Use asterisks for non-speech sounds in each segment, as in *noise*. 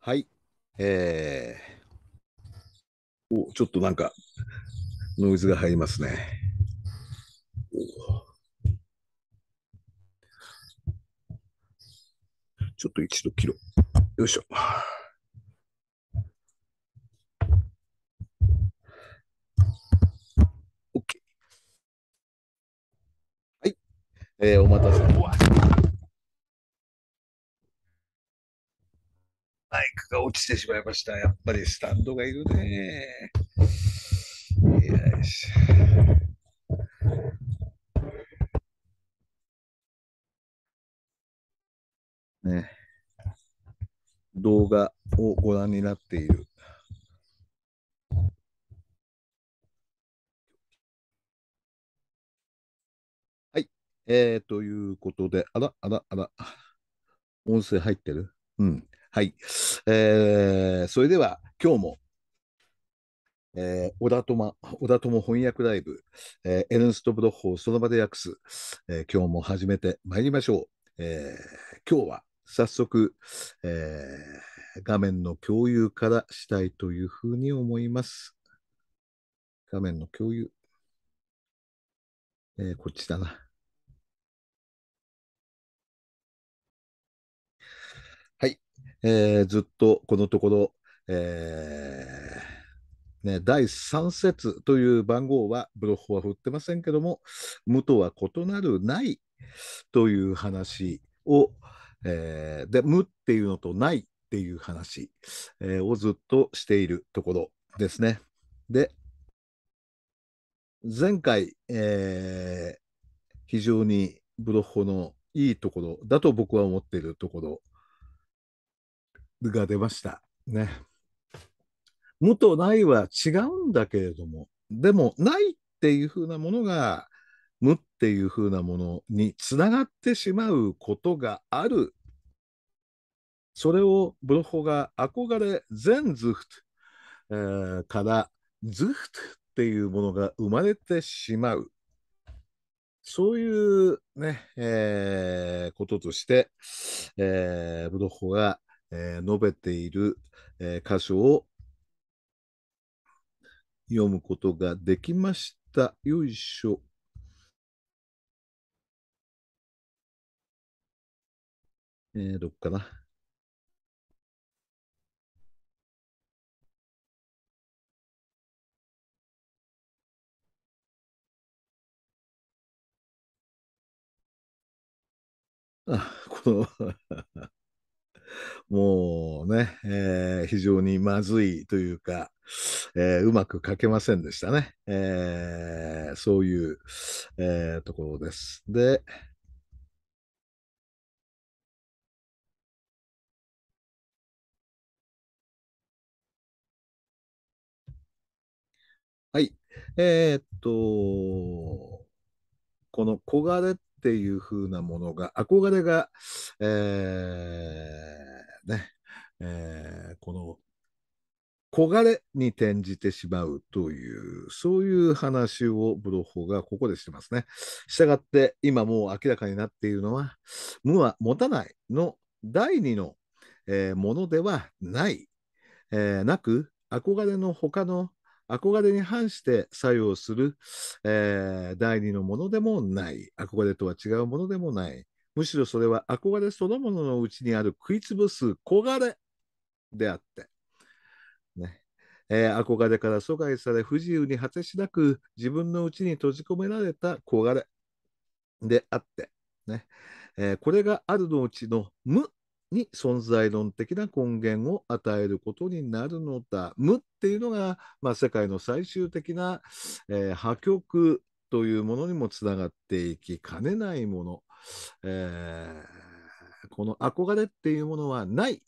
はい。えー、お、ちょっとなんか、ノイズが入りますね。ちょっと一度切ろう。よいしょ。OK。はい。えー、お待たせ。マイクが落ちてしまいました。やっぱりスタンドがいるね。よし。ね。動画をご覧になっている。はい。えー、ということで、あら、あら、あら。音声入ってるうん。はい。えー、それでは、今日も、えー、小田友、小田友翻訳ライブ、えー、エルンスト・ブロッホをその場で訳す、えー、今日も始めてまいりましょう。えー、今日は早速、えー、画面の共有からしたいというふうに思います。画面の共有。えー、こっちだな。えー、ずっとこのところ、えーね、第3節という番号はブロッホは振ってませんけども、無とは異なるないという話を、えー、で、無っていうのとないっていう話、えー、をずっとしているところですね。で、前回、えー、非常にブロッホのいいところだと僕は思っているところが出ました。ね。無とないは違うんだけれども、でもないっていうふうなものが無っていうふうなものにつながってしまうことがある。それをブロッホが憧れ全ズフト、えー、からズフトっていうものが生まれてしまう。そういうね、えー、こととして、えー、ブロッホがえー、述べている、えー、箇所を読むことができました。よいしょ。えー、どっかな。あ、この *laughs* もうね、えー、非常にまずいというか、えー、うまく書けませんでしたね。えー、そういう、えところです。で、はい。えー、っと、この小金っっていう風なものが、憧れが、えー、ね、えー、この、焦がれに転じてしまうという、そういう話をブロホがここでしてますね。したがって、今もう明らかになっているのは、無は持たないの第二の、えー、ものではない、えー、なく、憧れの他の憧れに反して作用する、えー、第二のものでもない。憧れとは違うものでもない。むしろそれは憧れそのもののうちにある食いつぶす焦がれであって。ねえー、憧れから阻害され不自由に果てしなく自分のうちに閉じ込められた焦がれであって、ねえー、これがあるのうちの無に存在論的な根源を与えることになるのだ。無っていうのが、まあ、世界の最終的な、えー、破局というものにもつながっていきかねないもの。えー、この憧れっていうものはない、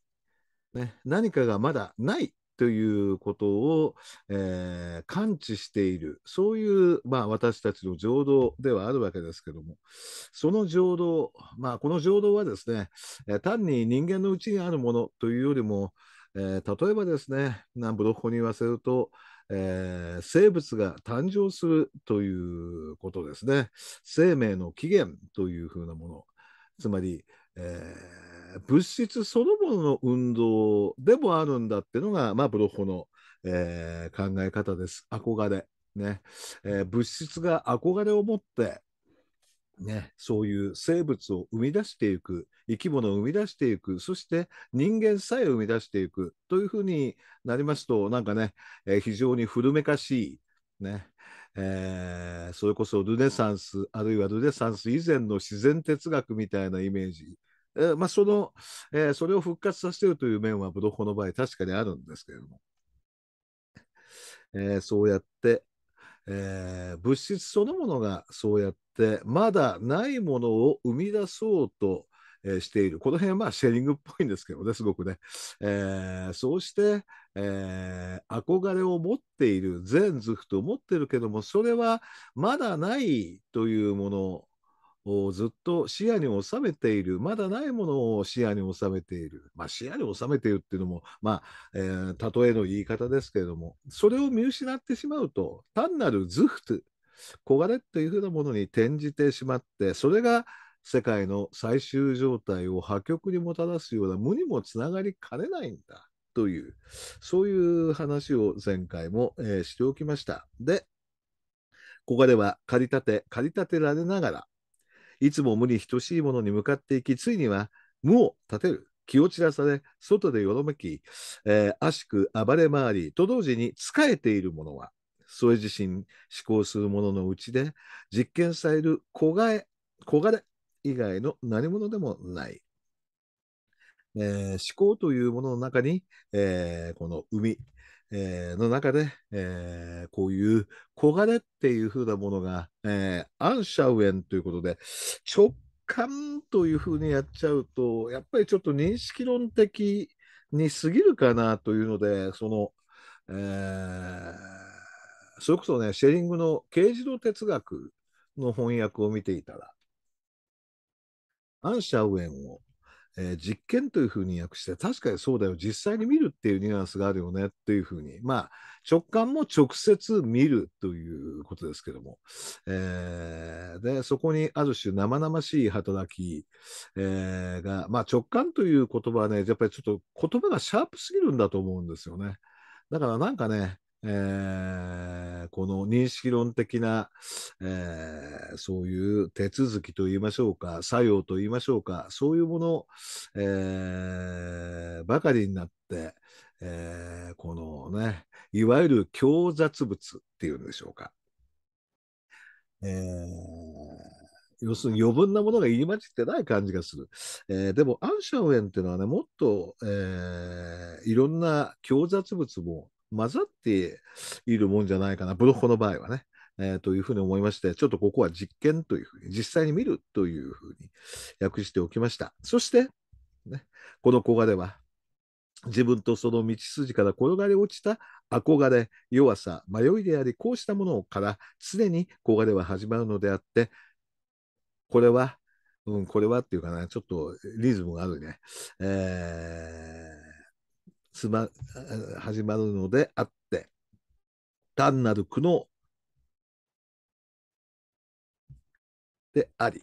ね、何かがまだないということを、えー、感知しているそういう、まあ、私たちの情動ではあるわけですけどもその情動、まあ、この情動はですね、え単に人間のうちにあるものというよりも、えー、例えばですねブロッコに言わせるとえー、生物が誕生するということですね。生命の起源というふうなもの。つまり、えー物質そのものの運動でもあるんだってのが、まあ、ブロッホの、えー、考え方です。憧れ。ねえー、物質が憧れを持って、ね、そういう生物を生み出していく生き物を生み出していくそして人間さえ生み出していくというふうになりますとなんかね、えー、非常に古めかしい、ねえー、それこそルネサンスあるいはルネサンス以前の自然哲学みたいなイメージえー、まあ、その、えー、それを復活させてるという面は、ブロホの場合、確かにあるんですけれども、えー、そうやって、え物質そのものがそうやって、まだないものを生み出そうと、えしている。この辺はまあシェリングっぽいんですけどね、すごくね。えー、そうして、えー、憧れを持っている、全図フと思ってるけども、それはまだないというものずっと視野に収めている、まだないものを視野に収めている、まあ、視野に収めているっていうのも、まあえー、例えの言い方ですけれども、それを見失ってしまうと、単なるズフト、がれっていうふうなものに転じてしまって、それが世界の最終状態を破局にもたらすような無にもつながりかねないんだという、そういう話を前回も、えー、しておきました。で、ここでは借り立て、借り立てられながら、いつも無に等しいものに向かっていき、ついには無を立てる。気を散らされ、外でよろめき、えー、悪しく暴れ回り、と同時に仕えているものは、それ自身、思考するもののうちで、実験される子がえ、子がれ以外の何者でもない。えー、思考というものの中に、えー、この海、えー、の中で、えー、こういう小金っていう風なものが、えー、アンシャウエンということで、直感という風にやっちゃうと、やっぱりちょっと認識論的に過ぎるかなというので、その、えー、それこそね、シェリングの刑事の哲学の翻訳を見ていたら、アンシャウエンをえー、実験というふうに訳して、確かにそうだよ、実際に見るっていうニュアンスがあるよねっていうふうに、まあ、直感も直接見るということですけども、えー、でそこにある種生々しい働き、えー、が、まあ、直感という言葉はね、やっぱりちょっと言葉がシャープすぎるんだと思うんですよね。だからなんかね、えこの認識論的な、えー、そういう手続きといいましょうか、作用といいましょうか、そういうもの、えー、ばかりになって、えこのね、いわゆる強雑物っていうんでしょうか。え要するに余分なものが入り混じってない感じがする。えー、でも、アンシャウエンっていうのはね、もっと、えー、いろんな強雑物も混ざっているもんじゃないかな、ブロッホの場合はね。えー、というふうに思いまして、ちょっとここは実験というふうに、実際に見るというふうに訳しておきました。そして、ね、この小画では、自分とその道筋から転がり落ちた憧れ、弱さ、迷いであり、こうしたものから常に古金では始まるのであって、これは、うん、これはっていうかな、ちょっとリズムがあるね。えーつま始まるのであって単なる苦悩であり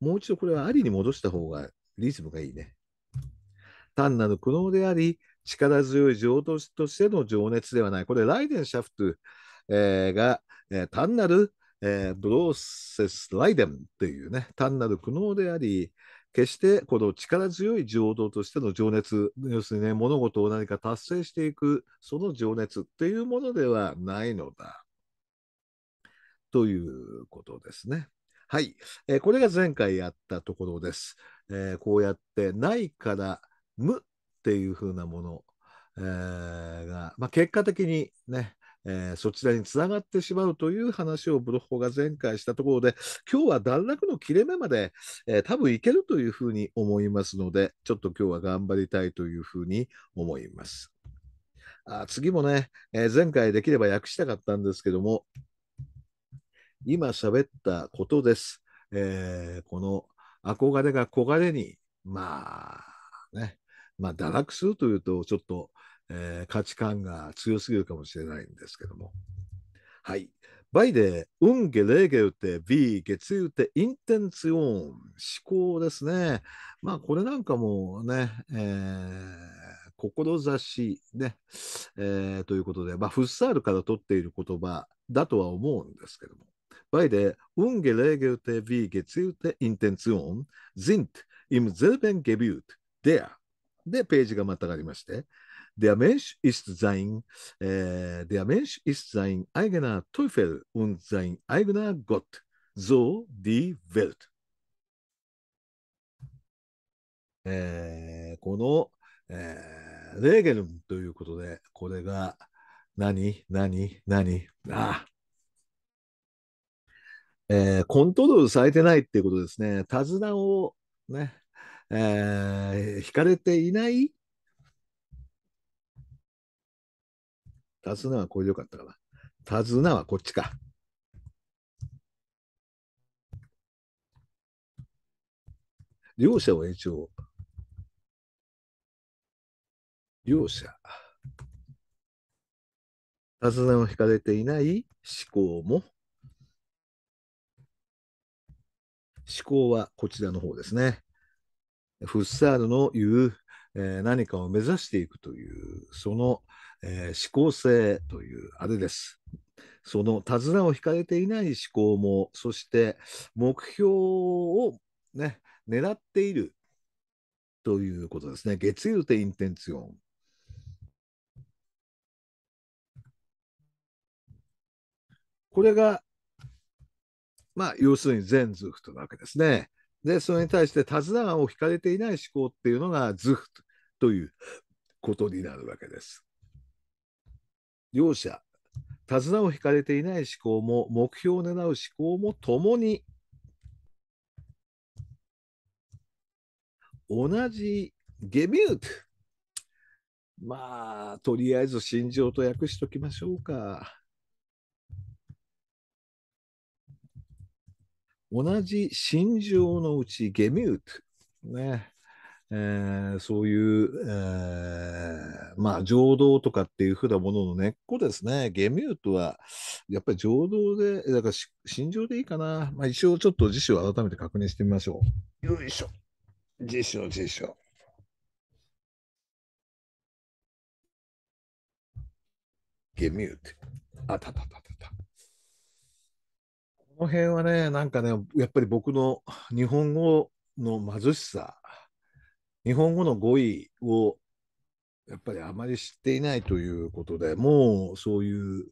もう一度これはありに戻した方がリズムがいいね単なる苦悩であり力強い浄土としての情熱ではないこれライデンシャフト、えー、が、えー、単なるえー、ブローセス・ライデンというね、単なる苦悩であり、決してこの力強い情動としての情熱、要するにね、物事を何か達成していく、その情熱っていうものではないのだ。ということですね。はい。えー、これが前回やったところです。えー、こうやってないから無っていうふうなもの、えー、が、まあ、結果的にね、えー、そちらにつながってしまうという話をブロッホが前回したところで、今日は段落の切れ目まで、えー、多分いけるというふうに思いますので、ちょっと今日は頑張りたいというふうに思います。あ次もね、えー、前回できれば訳したかったんですけども、今喋ったことです。えー、この憧れが憧れに、まあね、まあ堕落するというとちょっと、えー、価値観が強すぎるかもしれないんですけども。はい。バイデウンゲレーゲウテ、ビー、ゲツユテ、インテンツオン、思考ですね。まあ、これなんかもね、えー、志、ね、えー、ということで、まあ、フッサールから取っている言葉だとは思うんですけども。バイデウンゲレーゲウテ、ビー、ゲツユテ、インテンツオン、ゼント、イムゼルベンゲビュート、デア。で、ページがまたがりまして、Der Mensch ist sein, äh, der Mensch ist sein eigener Teufel und sein eigener Gott, so die Welt. えー、この、えー、レーゲルンということで、これが何、何、何、ああ、えー、コントロールされてないっていうことですね。手綱をね、えー、引かれていない手綱はこれでよかったかな。手綱はこっちか。両者を延長。両者、手綱を引かれていない思考も、思考はこちらの方ですね。フッサールの言う、えー、何かを目指していくという、そのえ思考性というあれです。その手綱を引かれていない思考も、そして目標をね、狙っているということですね。月曜でインテンツオン。これが、まあ、要するに全図フとうわけですね。で、それに対して手綱を引かれていない思考っていうのが図フということになるわけです。両者、手綱を引かれていない思考も、目標を狙う思考もともに、同じゲミュート。まあ、とりあえず心情と訳しときましょうか。同じ心情のうちゲミュート。ね。えー、そういう、えー、まあ、情動とかっていうふうなものの根っこですね。ゲミュートは、やっぱり情動で、だから心情でいいかな。まあ、一応ちょっと辞書を改めて確認してみましょう。よいしょ。辞書、辞書。ゲミュート。あたたたたた。この辺はね、なんかね、やっぱり僕の日本語の貧しさ、日本語の語彙をやっぱりあまり知っていないということでもうそういう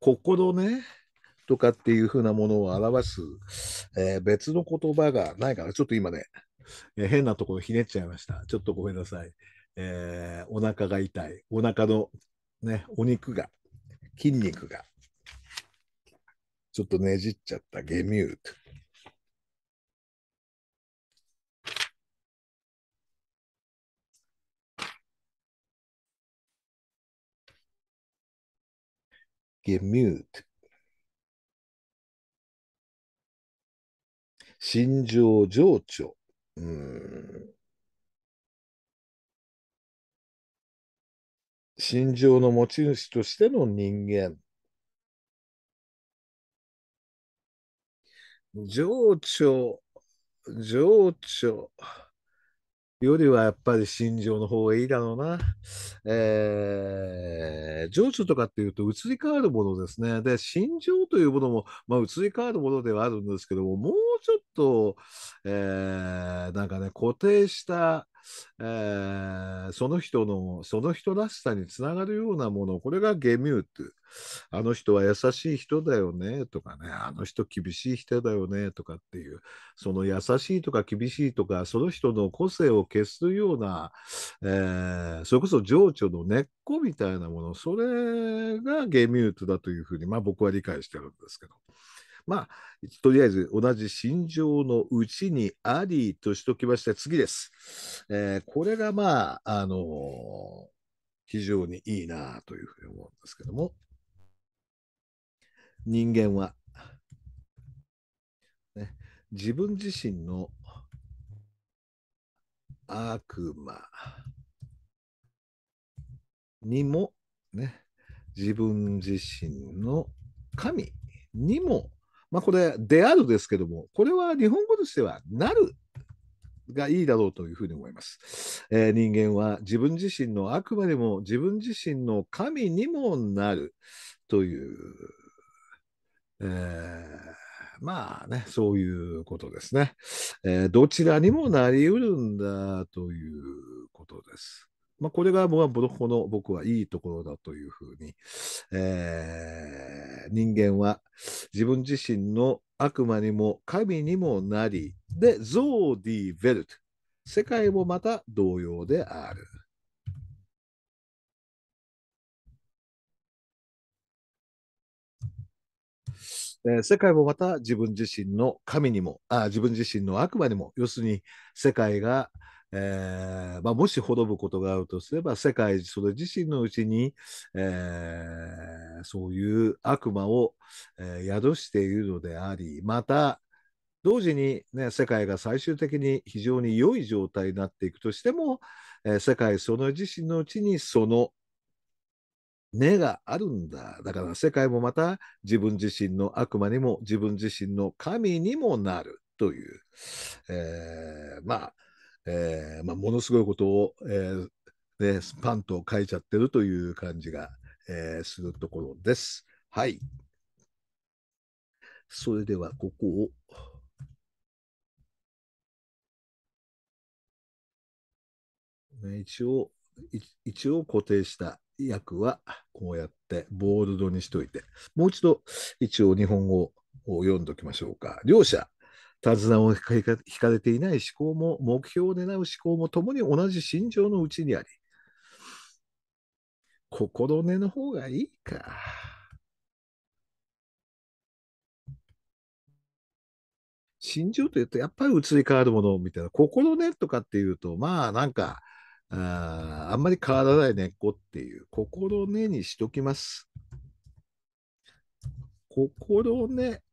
心ねとかっていうふうなものを表す、えー、別の言葉がないからちょっと今ね変なところひねっちゃいましたちょっとごめんなさい、えー、お腹が痛いお腹のねお肉が筋肉がちょっとねじっちゃったゲミュート g e m t 心情情緒。うん。心情の持ち主としての人間。情緒、情緒。よりはやっぱり心情の方がいいだろうな。えー、情緒とかっていうと移り変わるものですね。で、心情というものも、まあ、移り変わるものではあるんですけども、もうちょっと、えー、なんかね、固定したえー、その人の、その人らしさにつながるようなもの、これがゲミュート。あの人は優しい人だよねとかね、あの人厳しい人だよねとかっていう、その優しいとか厳しいとか、その人の個性を消すような、えー、それこそ情緒の根っこみたいなもの、それがゲミュートだというふうに、まあ僕は理解してるんですけど。まあ、とりあえず同じ心情のうちにありとしときまして、次です。えー、これがまあ、あのー、非常にいいなというふうに思うんですけども、人間は、ね、自分自身の悪魔にも、ね、自分自身の神にもまあ、これ、であるですけども、これは日本語としては、なるがいいだろうというふうに思います、えー、人間は自分自身のあくまでも自分自身の神にもなるという、えー、まあね、そういうことですね、えー、どちらにもなりうるんだということです。まあ、これが僕はの僕はいいところだというふうに、えー、人間は自分自身の悪魔にも神にもなり、で、ゾーディ・ヴェルト。世界もまた同様である。え世界もまた自分自身の神にもあ、自分自身の悪魔にも、要するに世界がえーまあ、もし滅ぶことがあるとすれば世界それ自身のうちに、えー、そういう悪魔を、え宿しているのでありまた同時に、ね、世界が最終的に非常に良い状態になっていくとしても、えー、世界その自身のうちにその根があるんだ。だから世界もまた自分自身の悪魔にも自分自身の神にもなるという、えー、まあえーまあ、ものすごいことを、えーね、パンと書いちゃってるという感じが、えー、するところです。はい。それでは、ここを。一応、一応固定した訳はこうやってボールドにしといて、もう一度一応日本語を読んどきましょうか。両者手綱を引かれていない思考も、目標を狙う思考もともに同じ心情のうちにあり、心根の方がいいか。心情というと、やっぱり移り変わるものみたいな、心根とかっていうと、まあなんか、ああんまり変わらない根っこっていう、心根にしときます。心根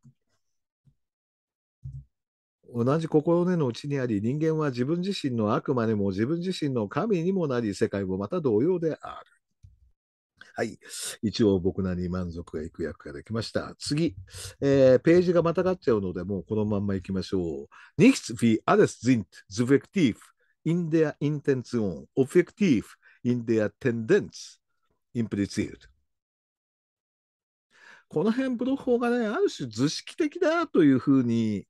同じ心根のうちにあり、人間は自分自身の悪魔でも自分自身の神にもなり、世界もまた同様である。はい。一応僕なりに満足がいく役ができました。次、えー、ページがまたがっちゃうので、もうこのまんまいきましょう。Nichts wie alles sind subjektiv in der Intention, objektiv in der Tendenz impliziert. この辺、ブロッホーがね、ある種図式的だというふうに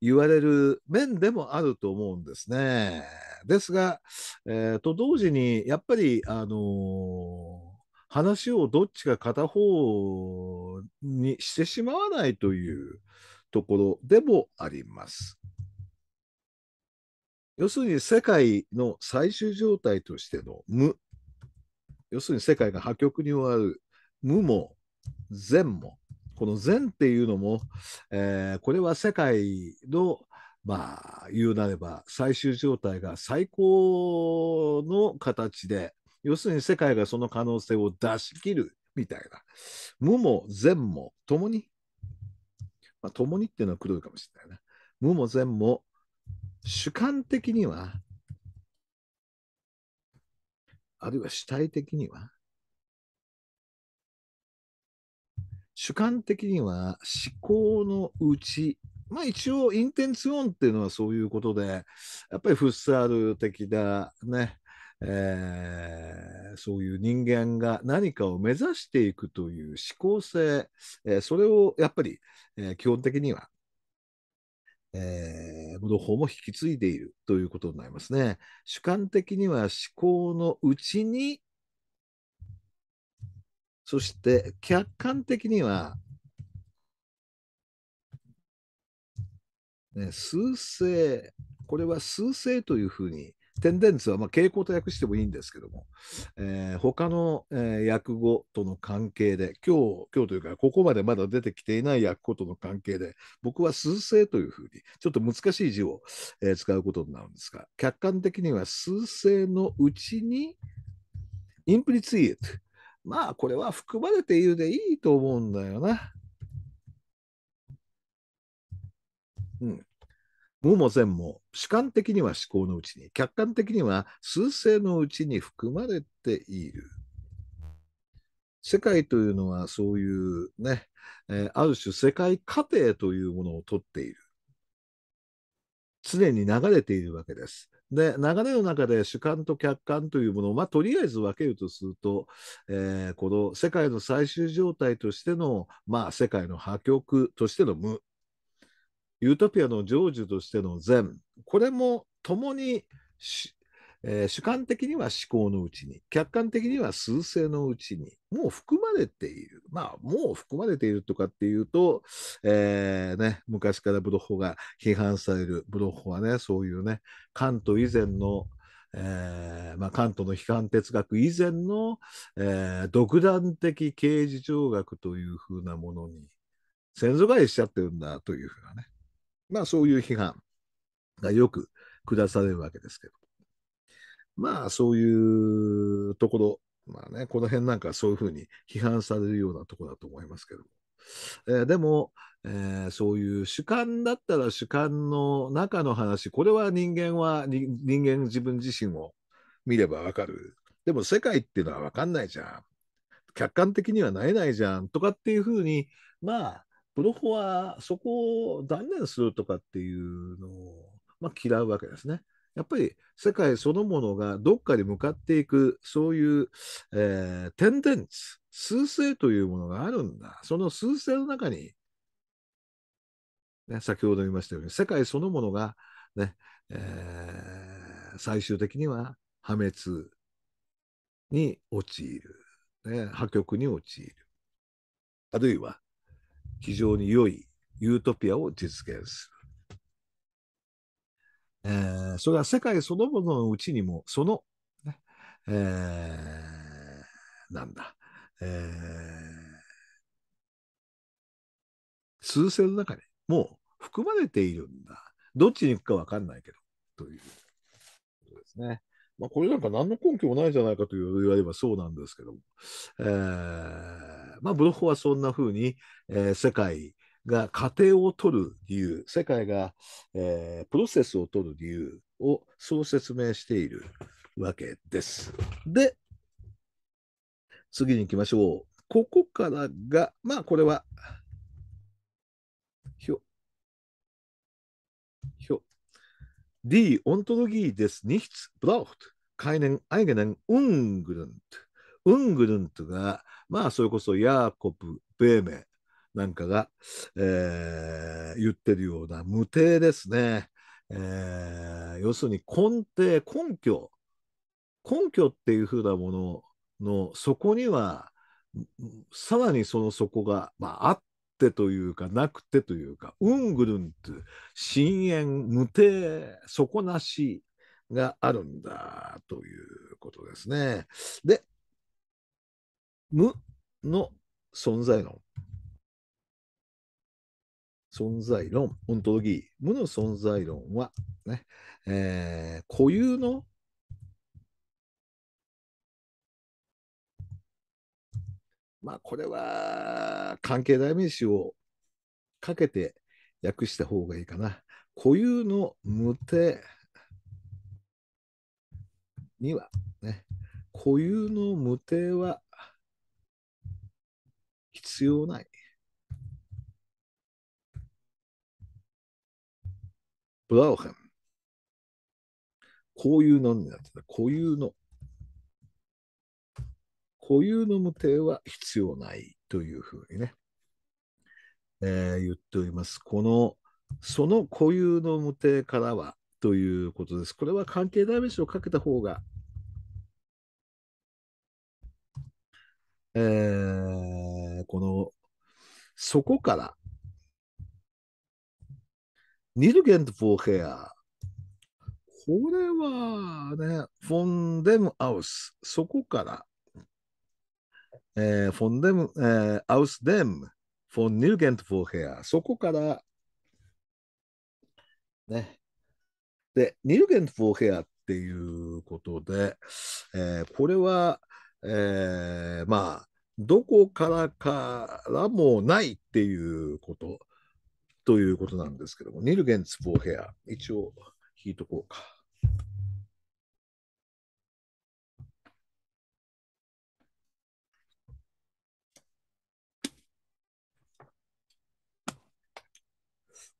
言われる面でもあると思うんですね。ですが、えー、と同時にやっぱり、あのー、話をどっちか片方にしてしまわないというところでもあります。要するに世界の最終状態としての無要するに世界が破局に終わる無も善もこの善っていうのも、えー、これは世界のまあ言うなれば最終状態が最高の形で要するに世界がその可能性を出し切るみたいな無も善も共に、まあ、共にっていうのは黒いかもしれないな無も善も主観的にはあるいは主体的には主観的には思考のうち、まあ一応インテンツオンっていうのはそういうことで、やっぱりフッサール的なね、えー、そういう人間が何かを目指していくという思考性、えー、それをやっぱり、えー、基本的には、えー、武道も引き継いでいるということになりますね。主観的には思考のうちにそして客観的には、ね、数勢、これは数勢というふうに、テンデンツはまあ傾向と訳してもいいんですけども、えー、他の、えー、訳語との関係で、今日、今日というか、ここまでまだ出てきていない訳語との関係で、僕は数勢というふうに、ちょっと難しい字を、えー、使うことになるんですが、客観的には数勢のうちに、インプリツイエット、まあこれは含まれているでいいと思うんだよな。うん。無も善も主観的には思考のうちに、客観的には数勢のうちに含まれている。世界というのはそういうね、えー、ある種世界過程というものをとっている。常に流れているわけです。で、流れの中で主観と客観というものを、まあ、とりあえず分けるとすると、えー、この世界の最終状態としての、まあ、世界の破局としての無、ユートピアの成就としての善、これも共にえー、主観的には思考のうちに、客観的には数勢のうちに、もう含まれている。まあ、もう含まれているとかっていうと、えー、ね、昔からブロッホが批判される。ブロッホはね、そういうね、カント以前の、えーまあ、カントの批判哲学以前の、えー、独断的刑事上学というふうなものに先祖返しちゃってるんだというふうなね、まあそういう批判がよく下されるわけですけど。まあ、そういうところ、まあね、この辺なんかそういうふうに批判されるようなとこだと思いますけども。えー、でも、えー、そういう主観だったら主観の中の話、これは人間は、人間自分自身を見ればわかる。でも世界っていうのはわかんないじゃん。客観的にはなれないじゃんとかっていうふうに、まあ、プロホはそこを断念するとかっていうのを、まあ、嫌うわけですね。やっぱり世界そのものがどっかに向かっていく、そういう、えー、テンデンツ、数勢というものがあるんだ。その数勢の中に、ね、先ほど言いましたように、世界そのものがねえー、最終的には破滅に陥る、ね、破局に陥る。あるいは、非常に良いユートピアを実現する。えー、それは世界そのもののうちにも、その、ね、えー、なんだ、えー、数勢の中にもう含まれているんだ。どっちに行くか分かんないけど、ということですね。まあ、これなんか何の根拠もないじゃないかと言われればそうなんですけども、えー、まあ、ブロッホはそんなふうに、えー、世界が過程を取る理由、世界が、えー、プロセスを取る理由をそう説明しているわけです。で、次に行きましょう。ここからが、まあこれは、ひょ、ひょ、Die Ontologie des Nichts braucht keinen eigenen u n g u n d u n g u n d が、まあそれこそヤーコプ・ベーメン、なんかが、えー、言ってるような無定ですね。えー、要するに根底、根拠、根拠っていうふうなものの底には、さらにその底が、まあ、あってというか、なくてというか、うんぐるんと、深淵、無定、底なしがあるんだということですね。で、無の存在論。存在論、オントロギー、無の存在論は、ね、えー、固有のまあ、これは関係代名詞をかけて訳した方がいいかな。固有の無手には、ね、固有の無手は必要ない。ブラウヘン。固有のになってた。固有の。固有の無定は必要ないというふうにね、えー、言っております。この、その固有の無定からはということです。これは関係代名詞をかけた方が、えー、この、そこからニュルゲント・フォー・ヘア。これはね、フォン・デム・アウス。そこから、えー、フォン・デム、えー、アウス・デム、フォン・ニュルゲント・フォー・ヘア。そこから、ね。で、ニュルゲント・フォー・ヘアっていうことで、えー、これは、えー、まあ、どこからからもないっていうこと。ということなんですけども、ニルゲンツ・ボーヘア、一応引いとこうか。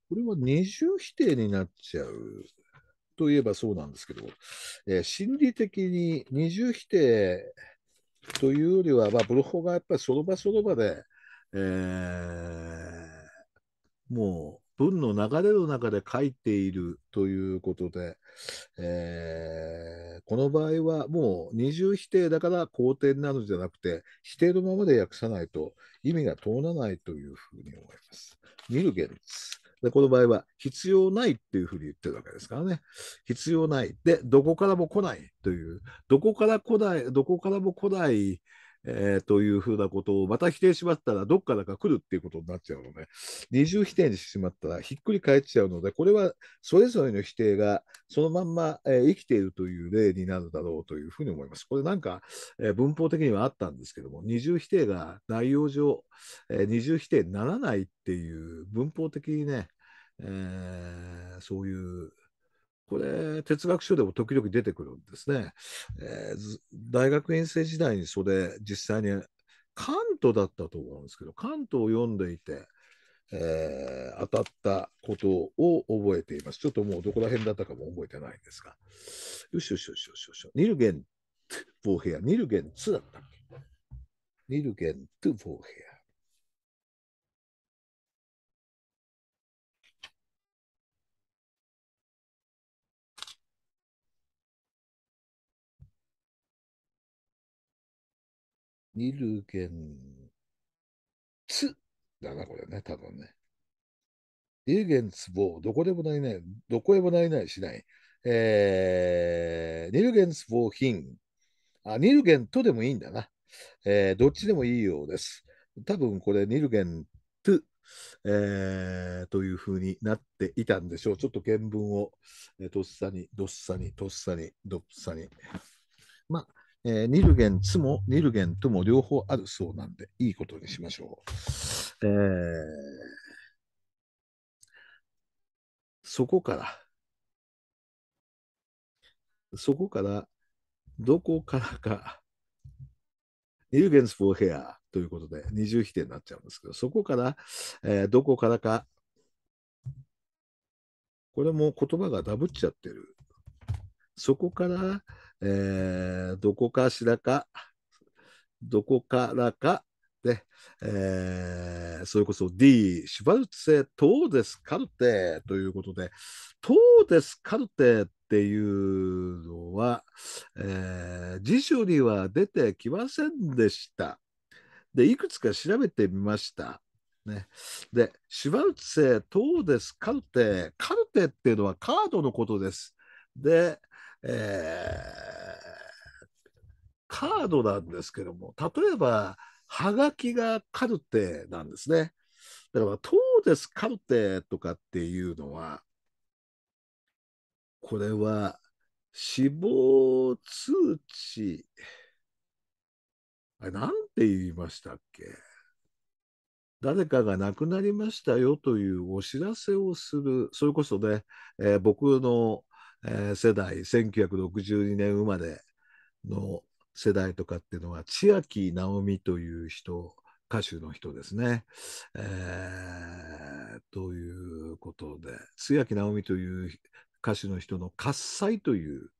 これは二重否定になっちゃうといえばそうなんですけど、えー、心理的に二重否定というよりは、まあ、ブロホがやっぱりその場その場で、えーもう文の流れの中で書いているということで、えー、この場合はもう二重否定だから肯定なのじゃなくて、否定のままで訳さないと意味が通らないというふうに思います。見る言です。で、この場合は必要ないっていうふうに言ってるわけですからね。必要ない。で、どこからも来ないという、どこから来ない、どこからも来ないえー、というふうなことをまた否定しまったらどっからか来るっていうことになっちゃうのね二重否定にしてしまったらひっくり返っちゃうのでこれはそれぞれの否定がそのまんま、えー、生きているという例になるだろうというふうに思います。これなんか、えー、文法的にはあったんですけども二重否定が内容上、えー、二重否定にならないっていう文法的にね、えー、そういうこれ、哲学書でも時々出てくるんですね。えー、大学院生時代にそれ、実際に関東だったと思うんですけど、関東を読んでいて、えー、当たったことを覚えています。ちょっともうどこら辺だったかも覚えてないんですが。よしよしよしよしよし。ニルゲン、ォーヘア。ニルゲン2だったっけニルゲンとボーヘア。ニルゲンツだな、これね、多分ね。ニルゲンツボー、どこでもないない、どこでもないないしない。えー、ニルゲンツボーヒン。あ、ニルゲンとでもいいんだな。えー、どっちでもいいようです。多分これ、ニルゲントえー、というふうになっていたんでしょう。ちょっと原文を、えー、とっさに、どっさに、とっさに、どっさに。まあ、えー、ニルゲンツもニルゲンとも両方あるそうなんで、いいことにしましょう。えー、そこから、そこから、どこからか、ニルゲンスフォーヘアということで、二重否定になっちゃうんですけど、そこから、えー、どこからか、これも言葉がダブっちゃってる。そこから、えー、どこかしらか、どこからか、ねえー、それこそ D、シュバルツェ・トーデス・カルテということで、トーデス・カルテっていうのは、えー、辞書には出てきませんでした。で、いくつか調べてみました。ね、で、シュバルツェ・トーデス・カルテ、カルテっていうのはカードのことです。で、えー、カードなんですけども、例えば、はがきがカルテなんですね。だから、トーデスカルテとかっていうのは、これは死亡通知、あれ、なんて言いましたっけ誰かが亡くなりましたよというお知らせをする、それこそね、えー、僕のえ世代1962年生まれの世代とかっていうのは千秋直美という人歌手の人ですね。えー、ということで千秋直美という歌手の人の「喝采」という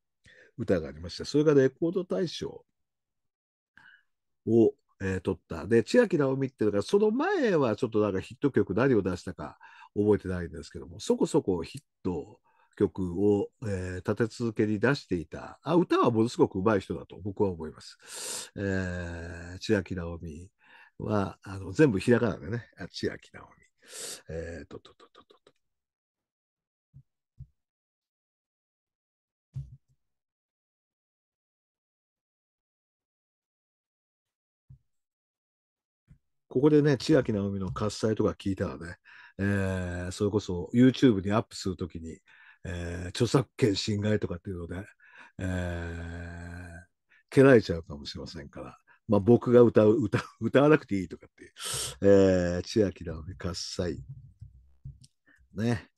歌がありましてそれがレコード大賞を、えー、取った。で千秋直美っていうのがその前はちょっとなんかヒット曲何を出したか覚えてないんですけどもそこそこヒット曲を、えー、立て続けに出していたあ歌はものすごく上手い人だと僕は思います。えー、千秋直美はあの全部ひらがなでね千秋直美。えー、とととととここでね、千秋直美の喝采とか聞いたらね、えー、それこそ YouTube にアップするときに、えー、著作権侵害とかっていうので、えー、蹴られちゃうかもしれませんから、まあ、僕が歌う歌歌わなくていいとかって、えー、千秋直美喝采ね、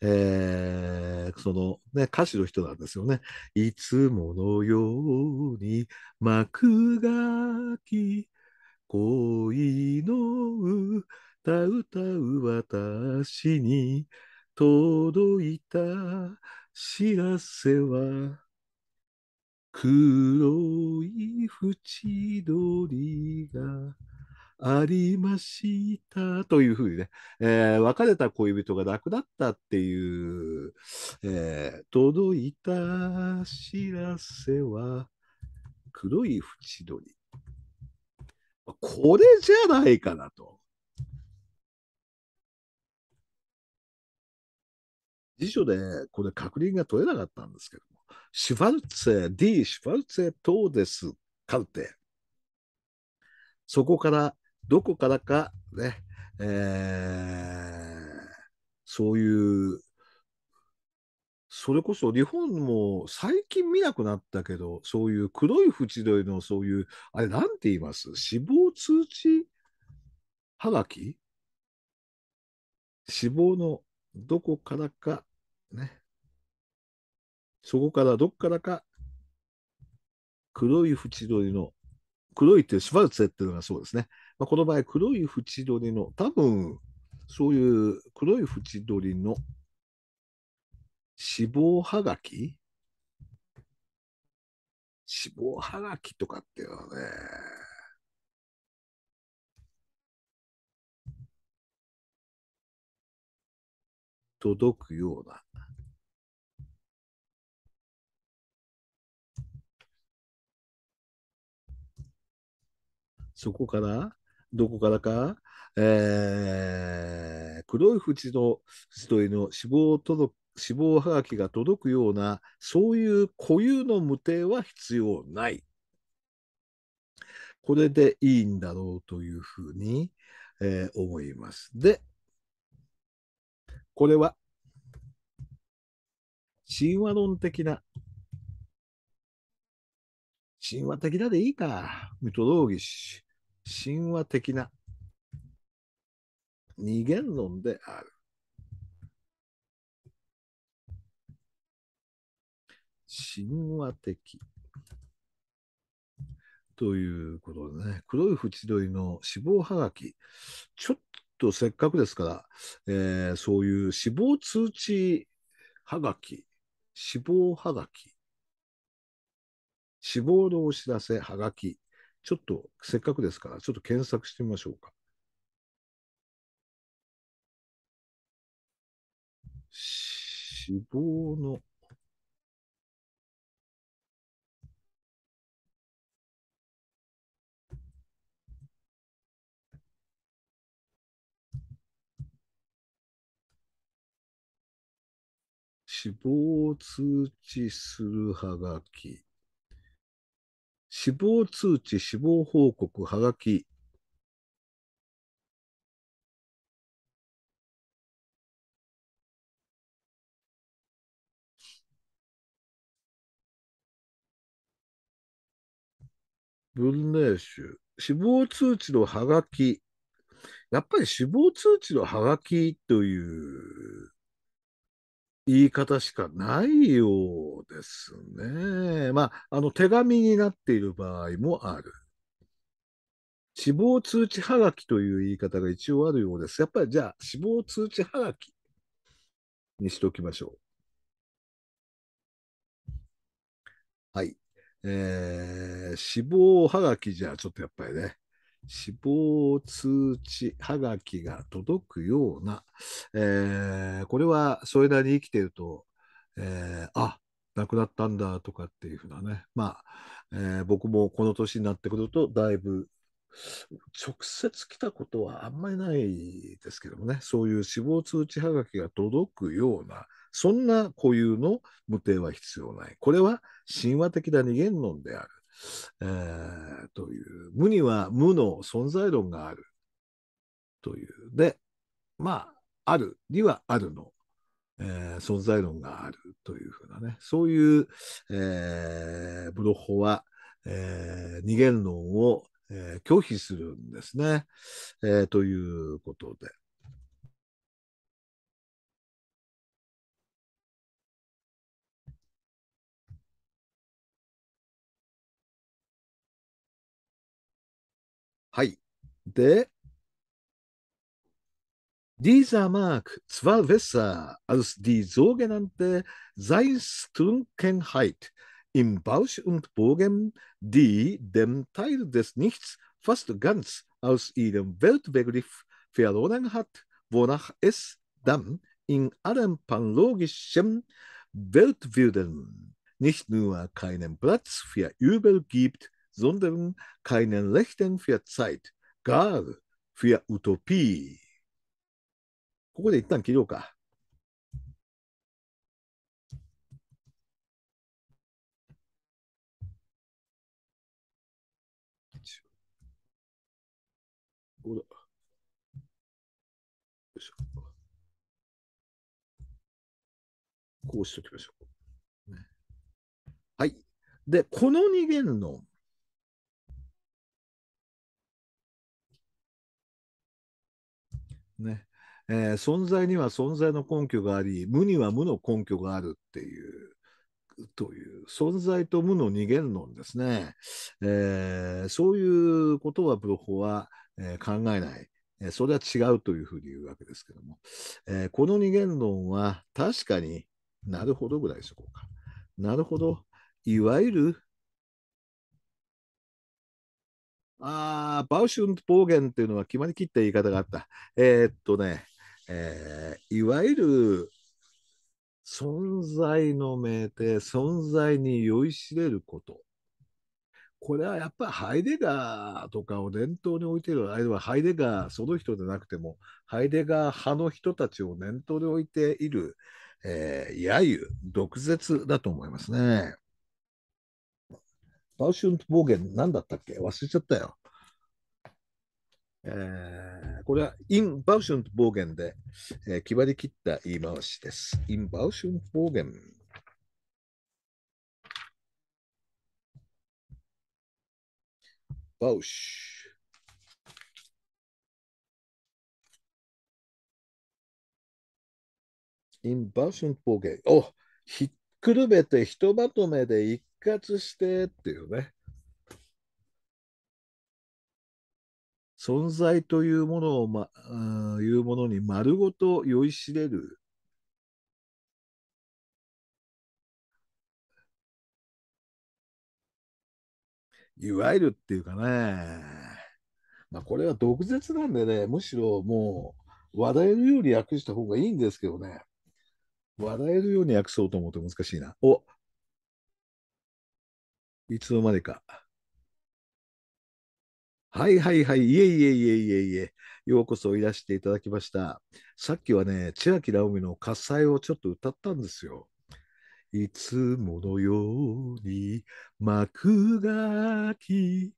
えー、その、ね、歌手の人なんですよね。いつものように幕がき恋の歌歌う私に届いた知らせは黒い縁取りがありましたというふうにね、えー、別れた恋人が亡くなったっていう、えー、届いた知らせは黒い縁取り。これじゃないかなと。辞書で、これ確認が取れなかったんですけども、シュファルツェ、D・ シュファルツェ・トーデス・カルテ。そこから、どこからか、ね、えー、そういう、それこそ日本も最近見なくなったけど、そういう黒い縁取りのそういう、あれなんて言います死亡通知はがき死亡のどこからか、ね、そこからどこからか、黒い縁取りの、黒いってシュワルツェっていうのがそうですね。まあ、この場合、黒い縁取りの、多分、そういう黒い縁取りの死亡はがき死亡はがきとかっていうのはね、届くようなそこから、どこからか、えー、黒い縁の縁の死亡届死亡はがきが届くような、そういう固有の無定は必要ない。これでいいんだろうというふうに、えー、思います。で、これは神話論的な、神話的なでいいか、ミトローギシ神話的な二元論である。神話的ということでね、黒い縁取りの死亡はがき、ちょっとせっかくですから、えー、そういう死亡通知はがき、死亡はがき、死亡のお知らせはがき、ちょっとせっかくですから、ちょっと検索してみましょうか。死亡の死亡を通知するはがき。死亡通知、死亡報告、はがき。文例集。死亡通知のはがき。やっぱり死亡通知のはがきという言い方しかないようですね。まあ、あの手紙になっている場合もある。死亡通知はがきという言い方が一応あるようです。やっぱりじゃあ、死亡通知はがきにしておきましょう。はい。えー、死亡はがきじゃあ、ちょっとやっぱりね、死亡通知はがきが届くような、えー、これはそれなりに生きていると、えー、あ亡くなったんだとかっていうふうなね、まあ、えー、僕もこの年になってくると、だいぶ直接来たことはあんまりないですけどもね、そういう死亡通知はがきが届くような、そんな固有の無定は必要ない。これは神話的な二元論である。えー、という、無には無の存在論があるという。で、まあ、あるにはあるの、えー、存在論があるというふうなね、そういう、えー、ブロッホは、えー、二元論を、えー、拒否するんですね、えー。ということで。はい。で、Dieser mag zwar besser als die sogenannte Seinstrunkenheit im Bausch und Bogen, die den Teil des Nichts fast ganz aus ihrem Weltbegriff verloren hat, wonach es dann in allen panlogischen Weltwürden nicht nur keinen Platz für Übel gibt, sondern keinen Rechten für Zeit, gar für Utopie. ここで一旦切ろうか。ここだ。よいしょ。こうしときましょう。はい。で、この二元論。ねえー、存在には存在の根拠があり無には無の根拠があるっていうという存在と無の二元論ですね、えー、そういうことはブロホは、えー、考えない、えー、それは違うというふうに言うわけですけども、えー、この二元論は確かになるほどぐらいにしとこうかなるほどいわゆるあバウシュント・ボーゲンっていうのは決まりきった言い方があった。えー、っとね、えー、いわゆる存在の命で存在に酔いしれること。これはやっぱりハイデガーとかを念頭に置いている、あるいはハイデガーその人でなくても、ハイデガー派の人たちを念頭に置いている、えー、揶揄、毒舌だと思いますね。バウシュント暴言何だったっけ忘れちゃったよ。えー、これはインバウシュント暴言で、えー、決まりきった言い回しです。インバウシュント暴言。バウシュ。インバウシュント u ーゲン o くるべてひとまとめで一括してっていうね。存在というものを、ま、あいうものに丸ごと酔いしれる。いわゆるっていうかね、まあ、これは毒舌なんでね、むしろもう話題のように訳した方がいいんですけどね。笑えるように訳そうと思うと難しいな。おいつの間にか。はいはいはい、いえいえいえいえいえ、ようこそいらしていただきました。さっきはね、千秋直美の喝采をちょっと歌ったんですよ。いつものように幕がき、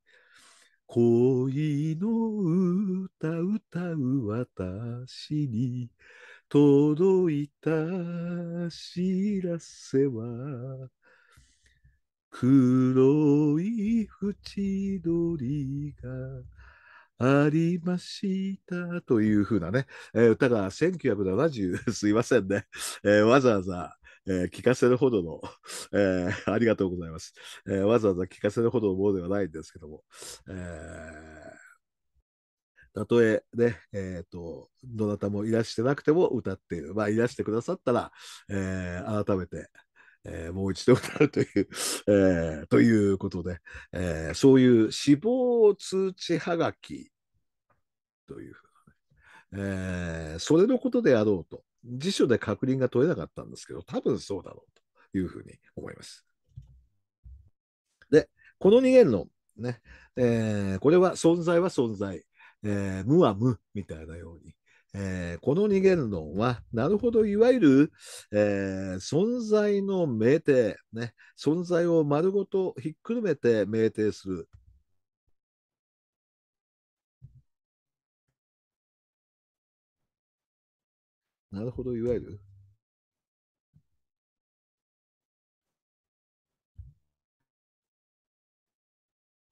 恋の歌歌う私に、届いた知らせは黒い縁取りがありましたというふうなね、えー、歌が1970 *laughs* すいませんね、えー、わざわざえー、聞かせるほどの、えー、ありがとうございます、えー、わざわざ聞かせるほどのものではないんですけども、えーたとえね、えっ、ー、と、どなたもいらしてなくても歌っている。まあ、いらしてくださったら、えー、改めて、えー、もう一度歌うという、*laughs* えー、ということで、えー、そういう死亡通知はがきといううえー、それのことであろうと、辞書で確認が取れなかったんですけど、多分そうだろうというふうに思います。で、この二言論、ねえー、これは存在は存在、えー、無は無みたいなように、えー、この二元論は、なるほど、いわゆる、えー、存在の命定、ね、存在を丸ごとひっくるめて命定する。なるほど、いわゆる。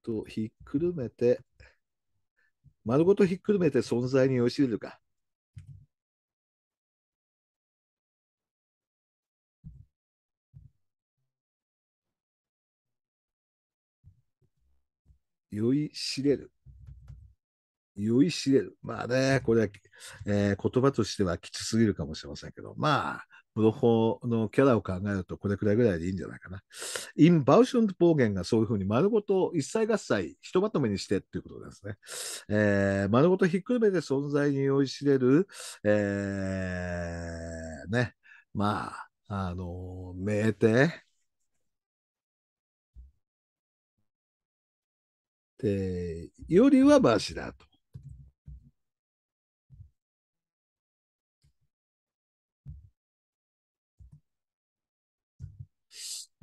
と、ひっくるめて丸ごとひっくるめて存在に酔いしれるか。酔いしれる。酔いしれる。まあね、これは、えー、言葉としてはきつすぎるかもしれませんけど、まあ、ブロ法のキャラを考えるとこれくらいぐらいでいいんじゃないかな。インバウシュント暴言がそういうふうに丸ごと一切合切ひとまとめにしてっていうことですね。えー、丸ごとひっくるめて存在に酔いしれる、えー、ね、まあ、あの、名手。で、よりはマシだと。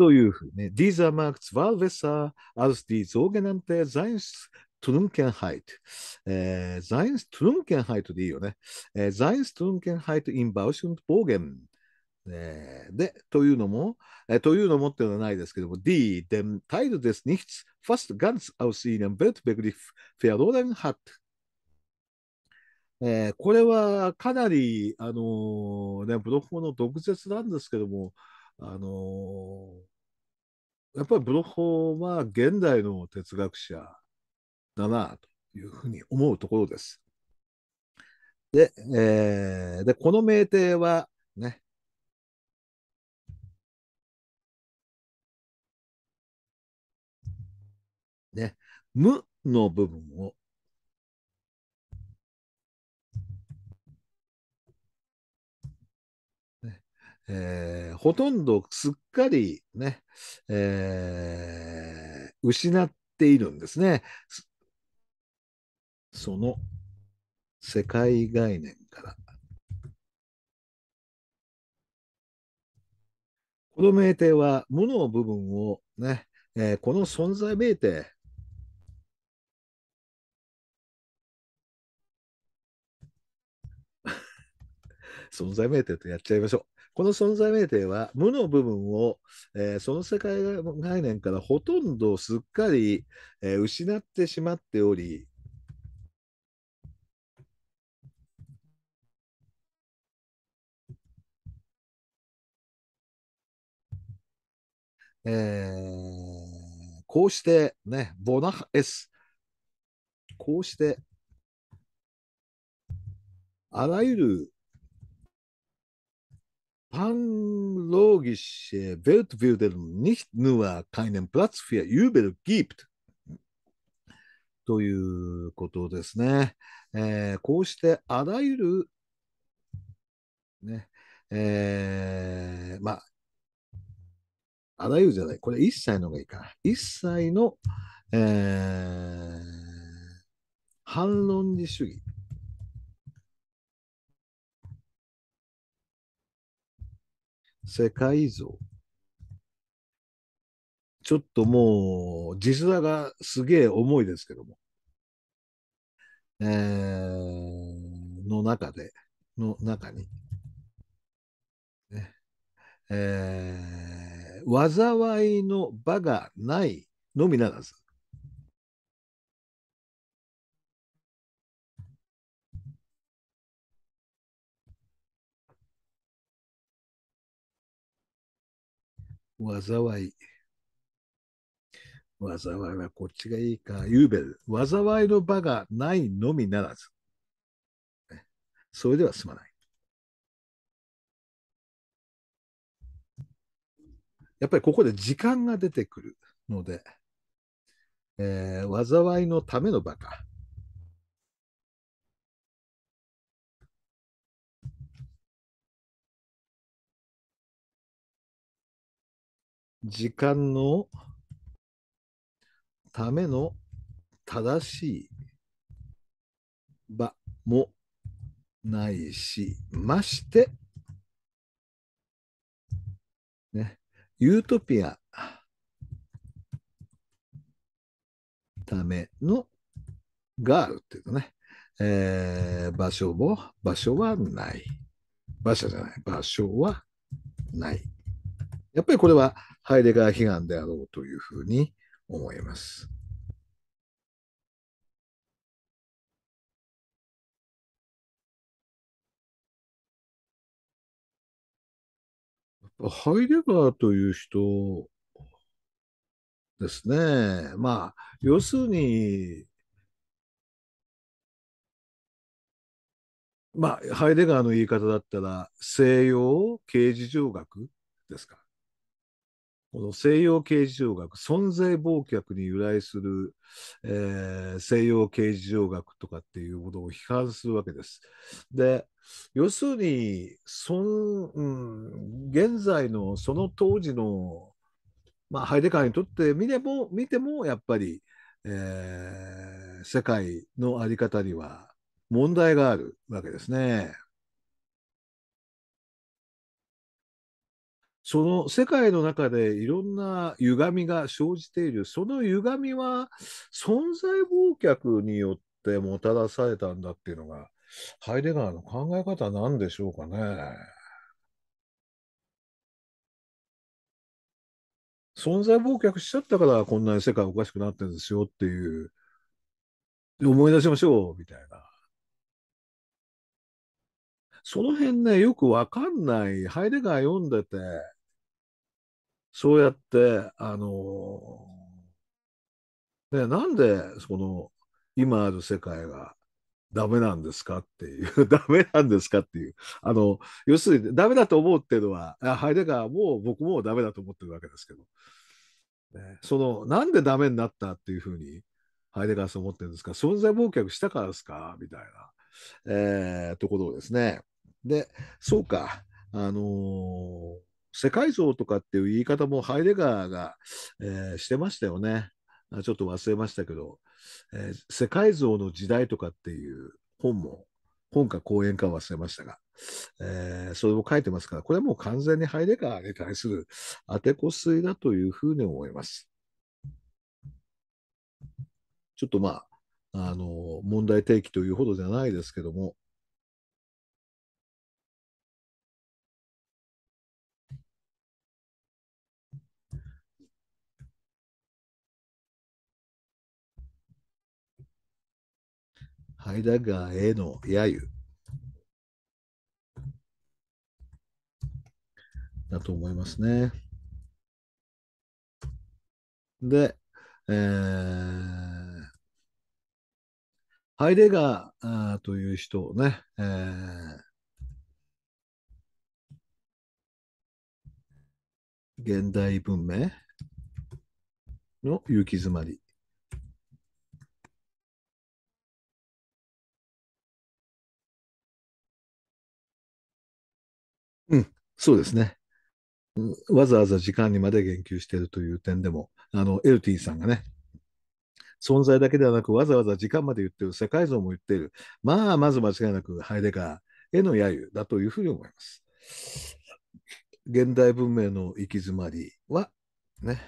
というふうに、dieser Markt war besser als die sogenannte Seins Trunkenheit、えー。Seins Trunkenheit でいいよね。えー、Seins Trunkenheit in Bausch und Bogen。えー、で、というのも、えー、というのもっていうのはないですけども、die den Teil des Nichts fast ganz aus ihrem Weltbegriff verloren hat。えー、これはかなり、あのー、ね、ブロックの毒舌なんですけども、あのー、やっぱりブロッホは現代の哲学者だなというふうに思うところです。で、えー、でこの名帝はね、ね、無の部分をえー、ほとんどすっかりね、えー、失っているんですね。その世界概念から。この名帝は、物の部分をね、えー、この存在名帝、*laughs* 存在名帝とやっちゃいましょう。この存在命定は無の部分を、えー、その世界概念からほとんどすっかり、えー、失ってしまっており、えー、こうしてね、ボナエス、こうして、あらゆる panlogische Weltbildung nicht nur keinen Platz für Übel gibt ということですね。えー、こうしてあらゆる、ね、えー、まあ、あらゆるじゃない、これ1歳の方がいいかな。1歳の、えー、反論理主義。世界像。ちょっともう、実話がすげえ重いですけども。えー、の中で、の中に。ね、えー、災いの場がないのみならず、災い。災いはこっちがいいか。ユうべる。災いの場がないのみならず。それでは済まない。やっぱりここで時間が出てくるので、えー、災いのための場か。時間のための正しい場もないし、まして、ね、ユートピアためのがあるっていうかね、えー、場所も、場所はない。場所じゃない、場所はない。やっぱりこれはハイデガー悲願であろうというふうに思います。ハイデガーという人ですね。まあ、要するに、まあ、ハイデガーの言い方だったら、西洋形事上学ですか。この西洋形事上学、存在忘却に由来する、えー、西洋形事上学とかっていうものを批判するわけです。で、要するに、そん、うん、現在のその当時の、まあ、ハイデガーにとって見ても、見てもやっぱり、えー、世界のあり方には問題があるわけですね。その世界の中でいろんな歪みが生じている、その歪みは存在忘却によってもたらされたんだっていうのが、ハイデガーの考え方なんでしょうかね。存在忘却しちゃったからこんなに世界おかしくなってるんですよっていう、思い出しましょうみたいな。その辺ね、よくわかんない、ハイデガー読んでて、そうやって、あのね、なんでその今ある世界がダメなんですかっていう、*laughs* ダメなんですかっていう、あの、要するにダメだと思うっていうのは、ハイデガーも僕もダメだと思ってるわけですけど、ね、その、なんでダメになったっていうふうに、ハイデガーさん思ってるんですか、存在忘却したからですかみたいな、えー、ところをですね。で、そうか、あのー世界像とかっていう言い方もハイデガーが、えー、してましたよね。ちょっと忘れましたけど、えー、世界像の時代とかっていう本も、本か講演か忘れましたが、えー、それも書いてますから、これはもう完全にハイデガーに対する当てこすいだというふうに思います。ちょっとまあ、あの、問題提起というほどじゃないですけども、ハイダガーへの揶揄だと思いますね。で、えー、ハイデガーという人をね、えー、現代文明の行き詰まりそうですね。わざわざ時間にまで言及しているという点でも、あの、エルティさんがね、存在だけではなく、わざわざ時間まで言ってる、世界像も言っている。まあ、まず間違いなくハイデガーへの揶揄だというふうに思います。現代文明の行き詰まりは、ね、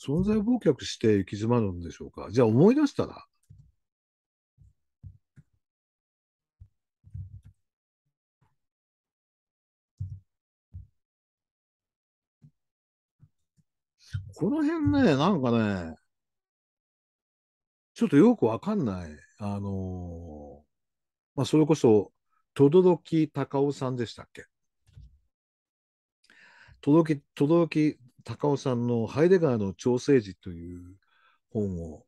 存在忘却して行き詰まるんでしょうか。じゃあ思い出したらこの辺ね、なんかね、ちょっとよくわかんない。あのー、まあ、それこそ、轟隆隆夫さんでしたっけどき、高尾さんの「ハイデガーの調整時」という本を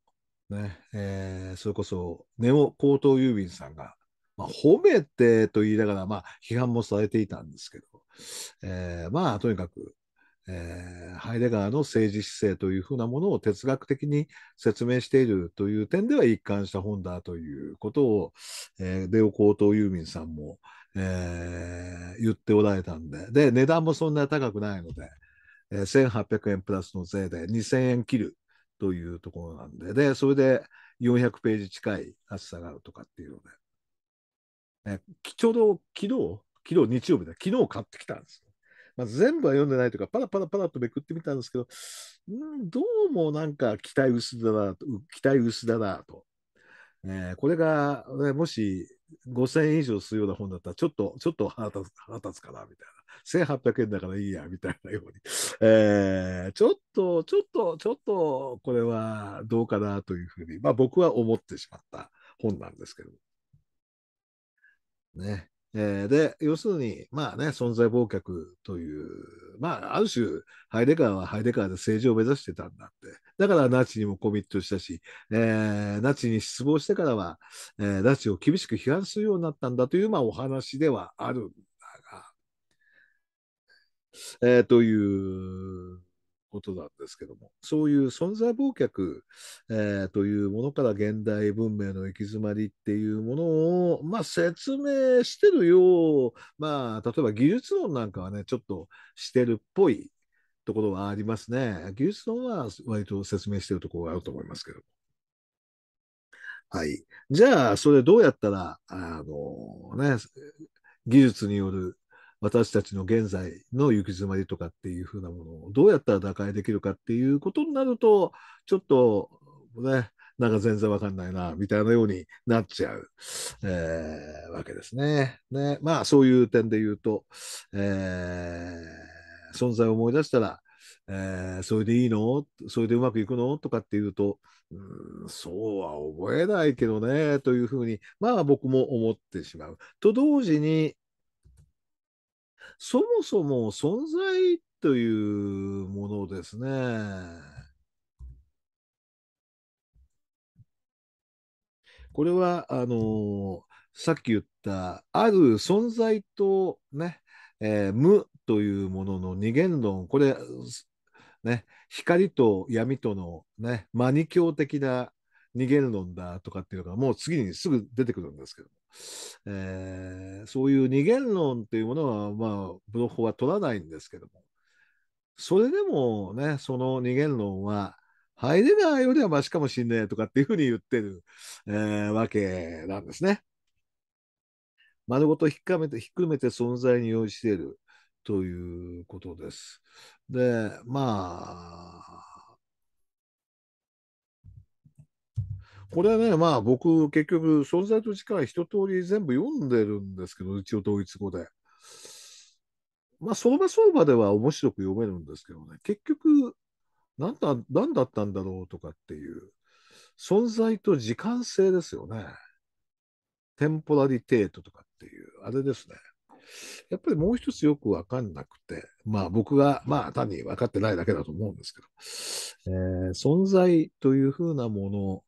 ね、えー、それこそネオ高等郵便さんが、まあ、褒めてと言いながら、まあ、批判もされていたんですけど、えー、まあとにかく、えー、ハイデガーの政治姿勢というふうなものを哲学的に説明しているという点では一貫した本だということを、えー、ネオ高等郵便さんも、えー、言っておられたんで、で、値段もそんな高くないので、え1800円プラスの税で2000円切るというところなんで、で、それで400ページ近い厚さがあるとかっていうので、ね、ちょうど昨日、昨日日曜日だ、昨日買ってきたんですよ。まあ、全部は読んでないとか、パラパラパラとめくってみたんですけど、うん、どうもなんか期待薄だなと、期待薄だなとえー、これが、ね、もし5000円以上するような本だったら、ちょっと、ちょっと腹立つ腹立つかな、みたいな。1800円だからいいや、みたいなように。えー、ちょっと、ちょっと、ちょっと、これはどうかなというふうに、まあ僕は思ってしまった本なんですけど。ね。えー、で、要するに、まあね、存在忘却という、まあ、ある種、ハイデカーはハイデカーで政治を目指してたんだって。だから、ナチにもコミットしたし、えー、ナチに失望してからは、えー、ナチを厳しく批判するようになったんだという、まあ、お話ではあるんだが、えー、ということなんですけども、そういう存在忘却、えー、というものから現代文明の行き詰まりっていうものを、まあ、説明してるよう、まあ、例えば技術論なんかはね、ちょっとしてるっぽいところはありますね。技術論は割と説明してるところがあると思いますけども。はい。じゃあ、それどうやったら、あのね、技術による私たちの現在の行き詰まりとかっていうふうなものをどうやったら打開できるかっていうことになるとちょっとねなんか全然わかんないなみたいなようになっちゃう、えー、わけですね。ねまあそういう点で言うと、えー、存在を思い出したらえー、それでいいのそれでうまくいくのとかっていうと、うん、そうは思えないけどね、というふうに、まあ僕も思ってしまう。と同時に、そもそも存在というものですね。これは、あのさっき言った、ある存在とね、えー、無というものの二元論、これ、ね、光と闇との、ね、マニ教的な逃げるのだとかっていうのがもう次にすぐ出てくるんですけども、えー、そういう逃げるのっていうものは、まあ、ブロホは取らないんですけども、それでもね、その逃げるのは、入れないよりはマシかもしんねえとかっていうふうに言ってる、えー、わけなんですね。丸ごとひっかめて、ひっくるめて存在に応じているということです。で、まあ、これね、まあ僕、結局、存在と時間一通り全部読んでるんですけど、一応統一語で。まあ、相場相場では面白く読めるんですけどね、結局、何だ何だったんだろうとかっていう、存在と時間性ですよね。テンポラリテートとかっていう、あれですね。やっぱりもう一つよくわかんなくて、まあ僕が、まあ単に分かってないだけだと思うんですけど、えー、存在というふうなもの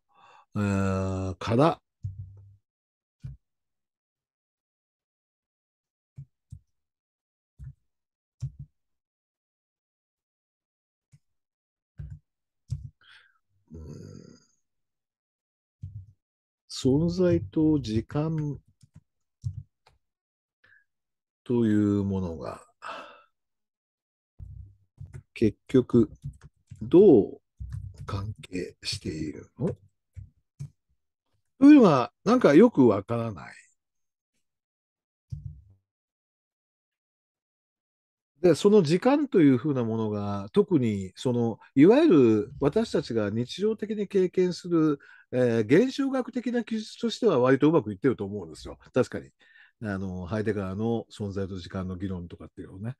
から、存在と時間というものが結局どう関係しているのというのが、なんかよくわからない。で、その時間というふうなものが、特にそのいわゆる私たちが日常的に経験する、えー、現象学的な記述としては、割とうまくいってると思うんですよ、確かに。あのハイデガーの存在と時間の議論とかっていうのね。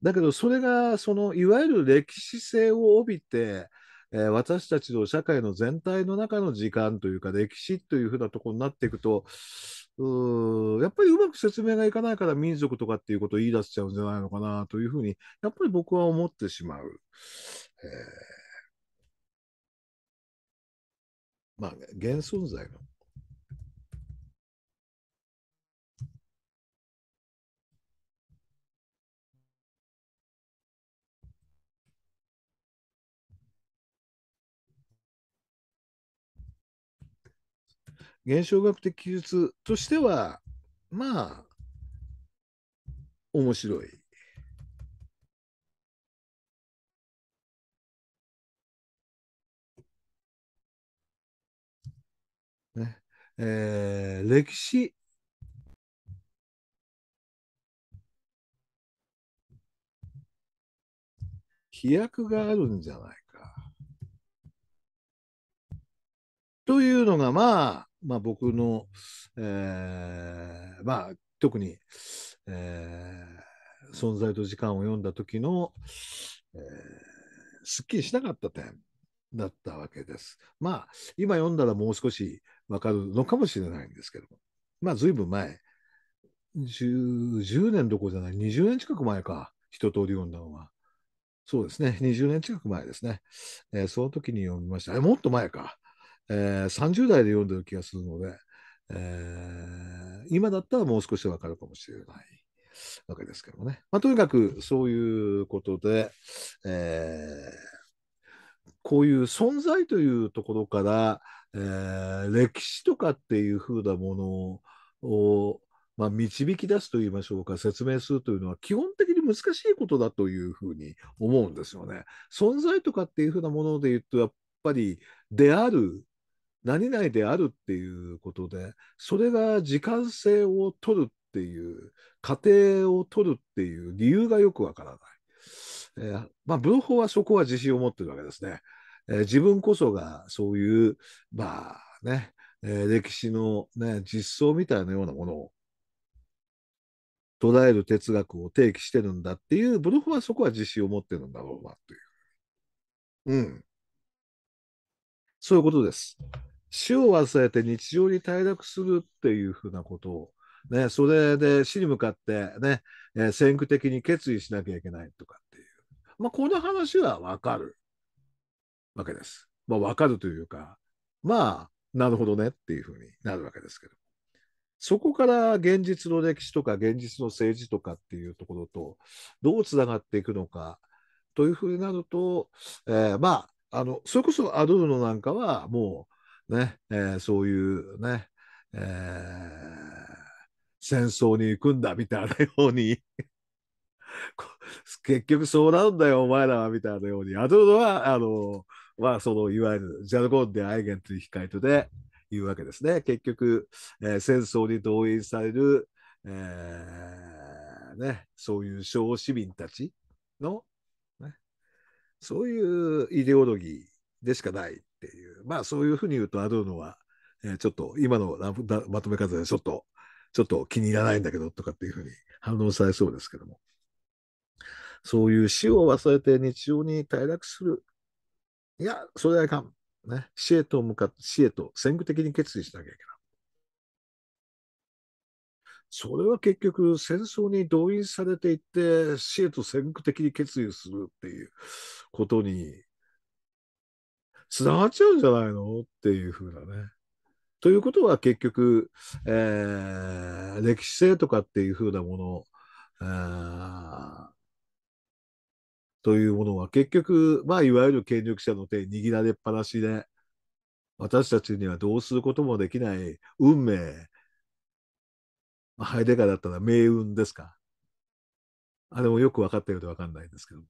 だけど、それがそのいわゆる歴史性を帯びて、えー、私たちの社会の全体の中の時間というか歴史というふうなところになっていくとうやっぱりうまく説明がいかないから民族とかっていうことを言い出しちゃうんじゃないのかなというふうにやっぱり僕は思ってしまう。えー、まあ、現存在の現象学的記述としては、まあ、面白い。ねえー、歴史飛躍があるんじゃないか。というのがまあまあ、僕の、えー、まあ、特に、えー、存在と時間を読んだ時の、えー、すっきりしなかった点だったわけです。まあ、今読んだらもう少しわかるのかもしれないんですけども、まあ、随分前、10, 10年どころじゃない、20年近く前か、一通り読んだのは。そうですね、20年近く前ですね。えー、その時に読みました。え、もっと前か。えー、30代で読んでる気がするので、えー、今だったらもう少しわかるかもしれないわけですけどね。まあ、とにかくそういうことで、えー、こういう存在というところから、えー、歴史とかっていうふうなものを、まあ、導き出すと言いましょうか、説明するというのは基本的に難しいことだというふうに思うんですよね。存在とかっていうふうなもので言うと、やっぱり出ある何々であるっていうことで、それが時間性を取るっていう、過程を取るっていう理由がよくわからない。えー、まあ、文法はそこは自信を持ってるわけですね。えー、自分こそがそういう、まあね、えー、歴史の、ね、実相みたいなようなものを捉える哲学を提起してるんだっていう、ブルフはそこは自信を持ってるんだろうなという。うん。そういうことです。死を忘れて日常に退落するっていうふうなことを、ね、それで死に向かってね、えー、先駆的に決意しなきゃいけないとかっていう。まあ、この話はわかるわけです。まあ、わかるというか、まあ、なるほどねっていうふうになるわけですけど。そこから現実の歴史とか現実の政治とかっていうところとどうつながっていくのかというふうになると、えー、まあ、あの、それこそアドルノなんかはもうね、えー、そういうね、えー、戦争に行くんだみたいなように *laughs* 結局そうなんだよ、お前らはみたいなように、あとは、あの、まあ、その、いわゆるジャルゴンでアイゲンという控えとで言うわけですね。結局、えー、戦争に動員される、えー、ね、そういう小市民たちの、ね、そういうイデオロギーでしかないっていう、まあそういうふうに言うとアドーノは、えー、ちょっと今のまとめ方でちょっと、ちょっと気に入らないんだけどとかっていうふうに反応されそうですけども。そういう死を忘れて日常に退落する。いや、それはいかん。ね、死へと向かって、死へと戦具的に決意しなきゃいけない。それは結局戦争に動員されていって死へと戦駆的に決意するっていうことに繋がっちゃうんじゃないのっていうふうなね。ということは結局、えー、歴史性とかっていうふうなもの、というものは結局、まあ、いわゆる権力者の手に握られっぱなしで、私たちにはどうすることもできない運命、まあ、ハイデガーだったら命運ですか。あれもよく分かったようで分かんないんですけども。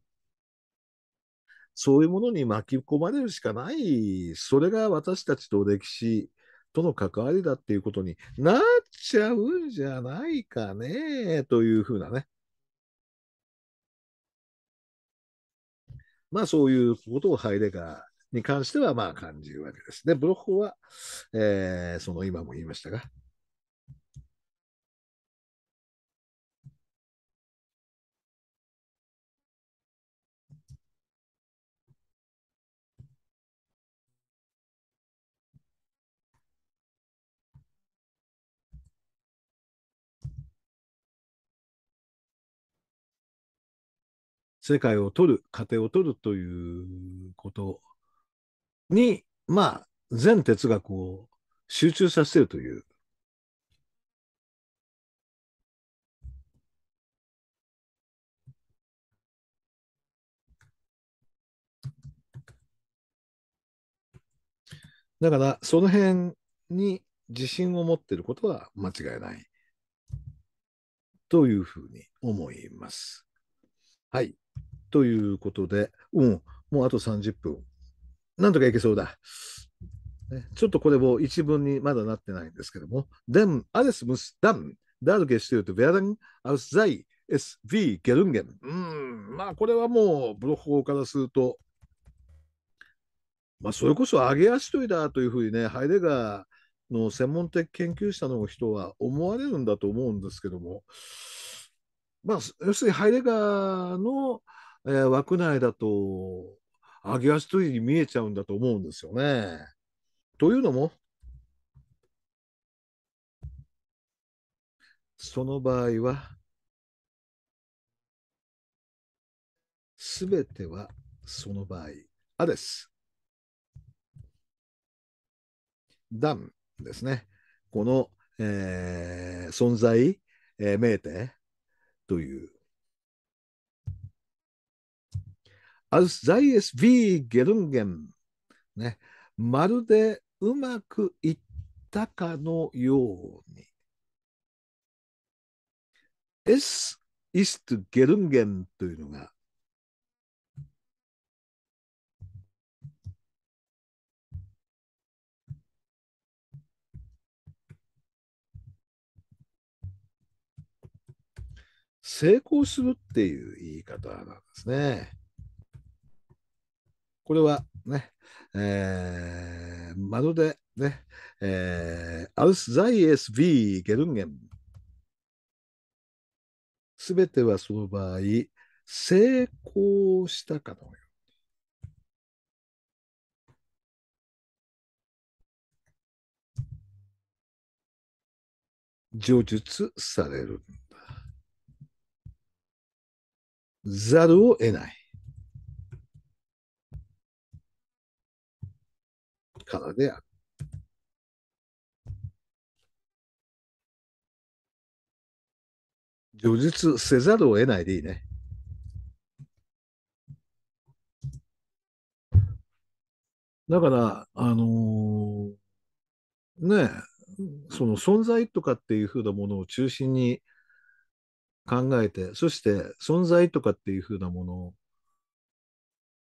そういうものに巻き込まれるしかない、それが私たちと歴史との関わりだっていうことになっちゃうんじゃないかね、というふうなね。まあそういうことをハイデガーに関してはまあ感じるわけです。で、ブロッコは、えー、その今も言いましたが、世界を取る、家庭を取るということに、まあ、全哲学を集中させるという。だから、その辺に自信を持っていることは間違いない。というふうに思います。はい。ということで、うん、もうあと30分。なんとかいけそうだ。ちょっとこれも一文にまだなってないんですけども。で e n n alles m u s してる n n dadurch gestört w e うん、まあこれはもうブロッホからすると、まあそれこそ上げ足取りだというふうにね、ハイデガーの専門的研究者の人は思われるんだと思うんですけども、まあ要するにハイデガーのえー、枠内だと揚げ足取りに見えちゃうんだと思うんですよね。というのもその場合は全てはその場合「あ」です。ダンですね。この、えー、存在、えー、メーテというアルザイエス、ビー、ゲルンゲン。ね、まるでうまくいったかのように。エス・イスト・ゲルンゲンというのが、成功するっていう言い方なんですね。これはね、えー、まるでね、えー、アルスザイエス・ビー・ゲルンゲン。すべてはその場合、成功したかのように。叙述されるんだ。ざるを得ない。からである。叙述せざるを得ないでいいね。だから、あのー、ねその存在とかっていうふうなものを中心に考えて、そして存在とかっていうふうなものを、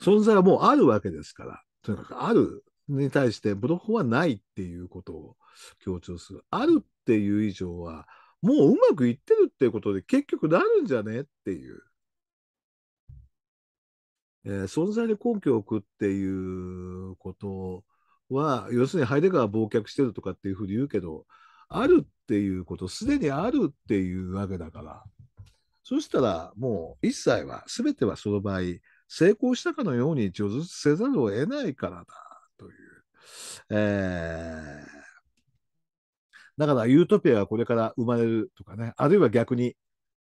存在はもうあるわけですから、とにかくあるに対してブログはないっていうことを強調する。あるっていう以上は、もううまくいってるっていうことで結局なるんじゃねっていう。えー、存在に根拠を置くっていうことは、要するにハイデガーは忘却してるとかっていうふうに言うけど、あるっていうこと、すでにあるっていうわけだから、そしたらもう一切は、すべてはその場合、成功したかのように一応ずせざるを得ないからだという。えー、だからユートピアがこれから生まれるとかね、あるいは逆に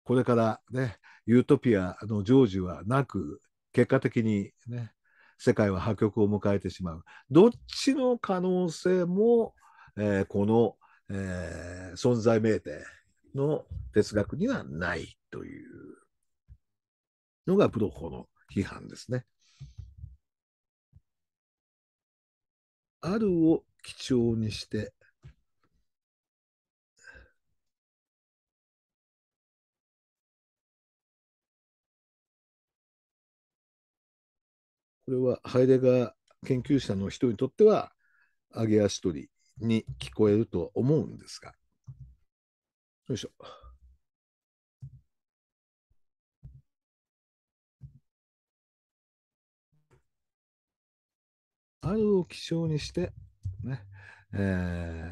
これからね、ユートピアの成就はなく、結果的にね、世界は破局を迎えてしまう。どっちの可能性も、えー、この、えー、存在命定の哲学にはないというのがプロホの批判ですね。あるを基調にして、これはハイデガー研究者の人にとっては、上げ足取りに聞こえると思うんですが、よいしょ。あるを基調にして、ね、え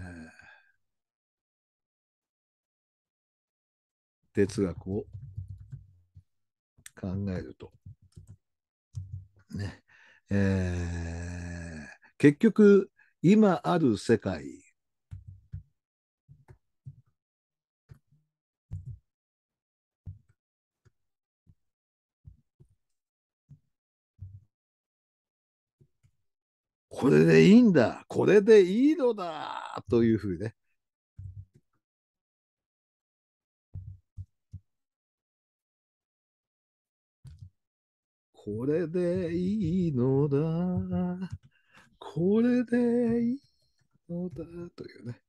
ー、哲学を考えると、ね、えー、結局、今ある世界これでいいんだ、これでいいのだ、というふうにね。これでいいのだ、これでいいのだ、というね。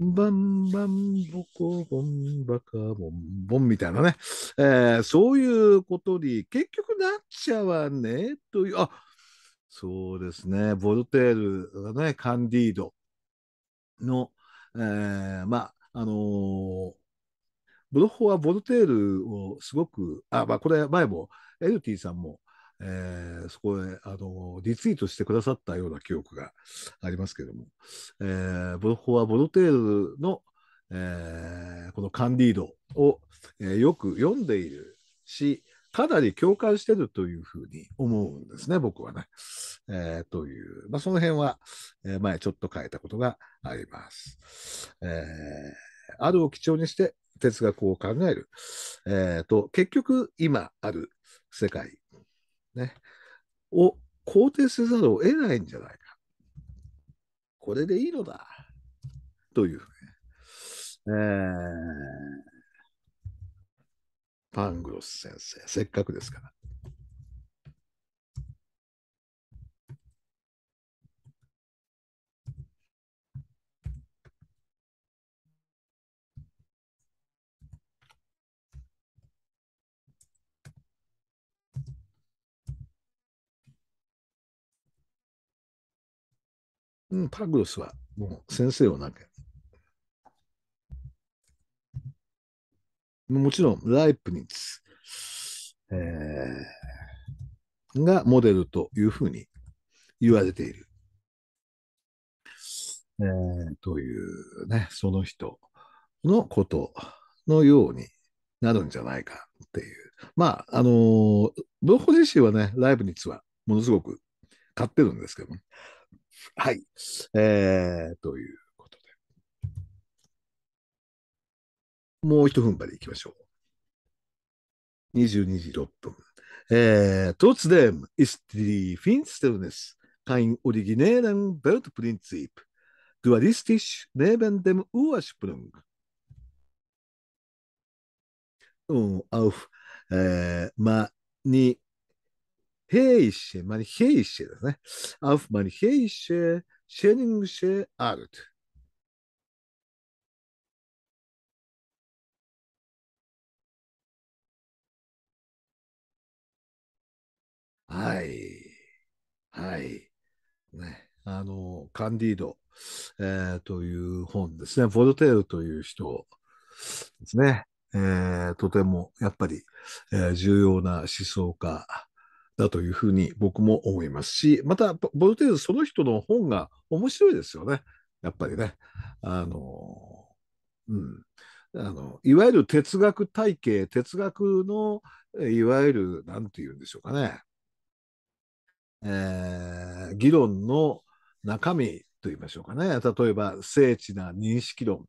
バンバンボコボンバカボンボンみたいなね、えー、そういうことに結局なっちゃわねというあそうですね、ボルテール、ね、カンディードの、えー、まあ、あのー、ブロッホはボルテールをすごく、あ、まあ、これ前も、エルティさんも、えー、そこへ、あのー、リツイートしてくださったような記憶がありますけれども、えー、ブロッホはボルテールの、えー、このカンディードを、えー、よく読んでいるし、かなり共感してるというふうに思うんですね、僕はね。えー、という、まあ、その辺は、えー、前ちょっと変えたことがあります。えー、あるを基調にして哲学を考える。えーと、結局、今ある世界、ね、を肯定せざるを得ないんじゃないか。これでいいのだ。という、に。えーパングロス先生、せっかくですから。うん、パグロスはもう先生をなんかもちろん、ライプニッツ、えー、がモデルというふうに言われている。えー、というね、その人のことのようになるんじゃないかっていう。まあ、あのー、ブ自身はね、ライプニッツはものすごく買ってるんですけどはい。えー、というもう一分ん張りいきましょう。22時6分。えー、トゥツデム、イスティフィンステルネス、カイン・オリギネーラン・ベルト・プリンツィープ、ドゥアリスティッシュ・ネーベンデム・ウーシュプルング。うん、アフ、えー、マニ・ヘイシェ、マニ・ヘイシェですね。アフ・マニ・ヘイシェ、シェニング・シェ・アルはい。はい。ね。あの、カンディード、えー、という本ですね。フォルテールという人ですね。えー、とても、やっぱり、えー、重要な思想家だというふうに僕も思いますし、また、ボルテールその人の本が面白いですよね。やっぱりね。あの、うん。あの、いわゆる哲学体系、哲学の、いわゆる、何て言うんでしょうかね。えー、議論の中身と言いましょうかね例えば精緻な認識論、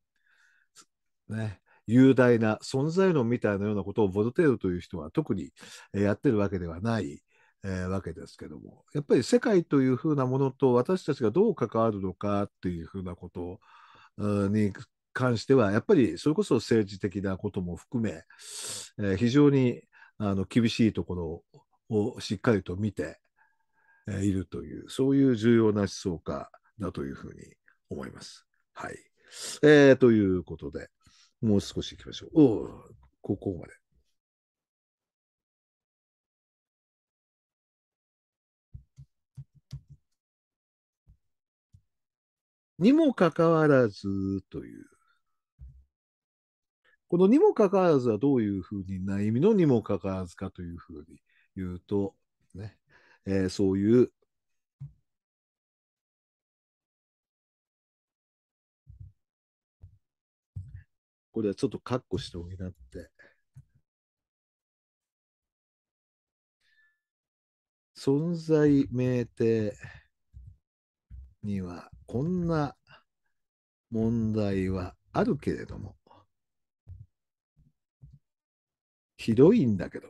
ね、雄大な存在論みたいなようなことをボルテールという人は特にやってるわけではない、えー、わけですけどもやっぱり世界というふうなものと私たちがどう関わるのかというふうなことに関してはやっぱりそれこそ政治的なことも含め、えー、非常にあの厳しいところをしっかりと見て、いるという、そういう重要な思想家だというふうに思います。はい。えー、ということで、もう少し行きましょう。おここまで。にもかかわらずという。このにもかかわらずはどういうふうな意味のにもかかわらずかというふうに言うと、ね、えー、そういう、これはちょっとカッコしておきなって、存在命定にはこんな問題はあるけれども、ひどいんだけど、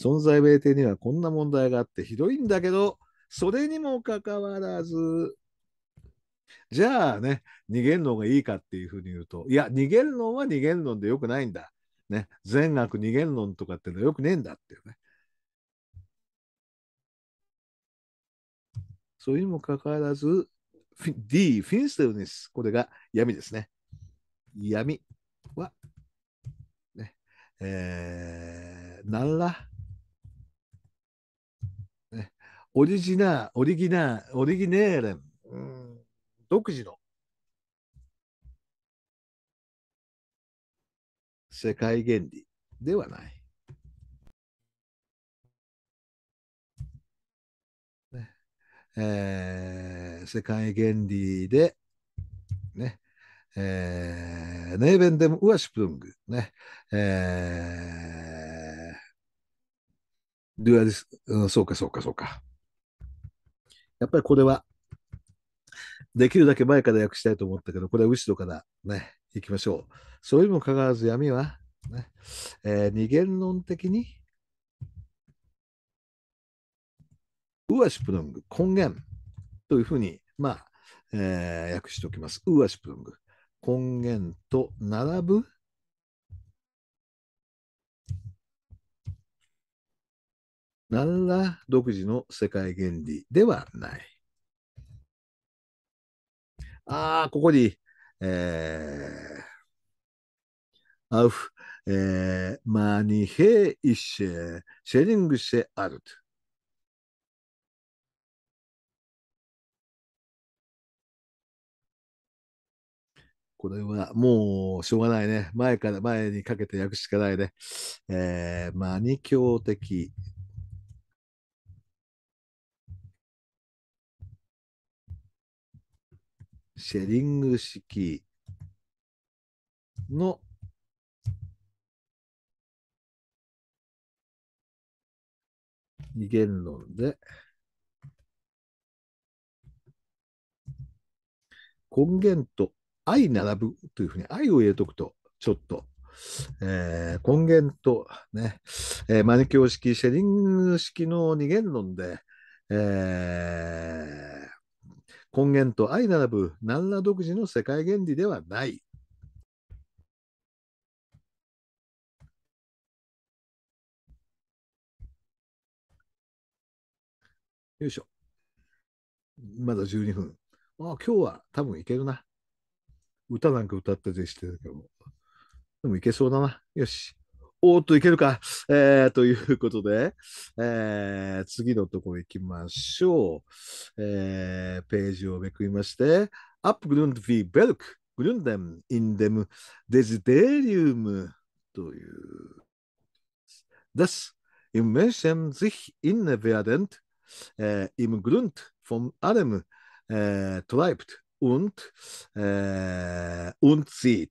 存在名定にはこんな問題があってひどいんだけど、それにもかかわらず、じゃあね、逃げるのがいいかっていうふうに言うと、いや、逃げるのは逃げるのでよくないんだ。ね、善悪逃げるのとかってのはよくねえんだっていうね。それにもかかわらず、D、フィンステルネス。これが闇ですね。闇は、ね、えー、何らオリジナ、オリギナ、オリギネーレン、独自の世界原理ではない。ねえー、世界原理で、ね、えー、ネーベンデム・ウアシュプング、ね、えー、デュアリス、うん、そうかそうかそうか。やっぱりこれは、できるだけ前から訳したいと思ったけど、これは後ろからね、行きましょう。それにもかかわらず闇は、ねえー、二元論的に、ウアシプルング、根源というふうに、まあ、えー、訳しておきます。ウアシプルング、根源と並ぶ何ら独自の世界原理ではない。ああ、ここに、えー、アウフ、えー、マニヘイシェ、シェリングシェアルト。これはもうしょうがないね。前から前にかけて訳しかないね。えー、マニ教的シェリング式の二元論で根源と愛並ぶというふうに愛を入れておくとちょっと、えー、根源とね、えー、マニキュア式シェリング式の二元論で、えー根源と相並ぶ何ら独自の世界原理ではない。よいしょ。まだ12分。ああ、今日は多分いけるな。歌なんか歌ったりしてるけどでもいけそうだな。よし。おっといけるか、えー、ということで、えー、次のとこ行きましょう、えー、ページをめくりまして、アップグルンドヴィベルク、グルンデン・インデム、デジデリウムという。d a イ i メ m シェ s c ヒ・ e ン s i ェア inne w e r d e n ォン・ア im Grund ウ o n a l l e ート。t r i n d n d s e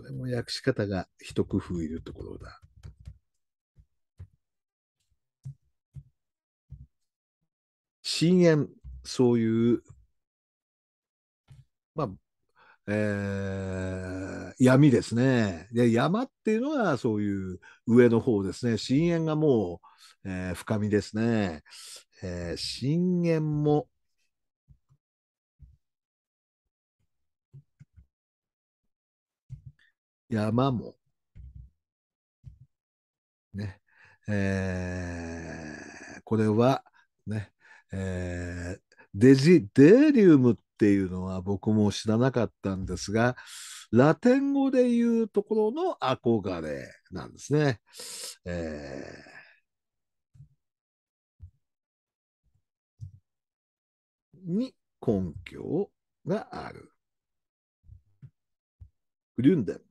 これも訳し方が一工夫いるところだ。深淵、そういう、まあ、えー、闇ですねで。山っていうのはそういう上の方ですね。深淵がもう、えー、深みですね。えー、深淵も山も、ね、えー、これは、ね、えー、デジデーリウムっていうのは僕も知らなかったんですが、ラテン語でいうところの憧れなんですね。えー、に根拠がある。グリュンデン。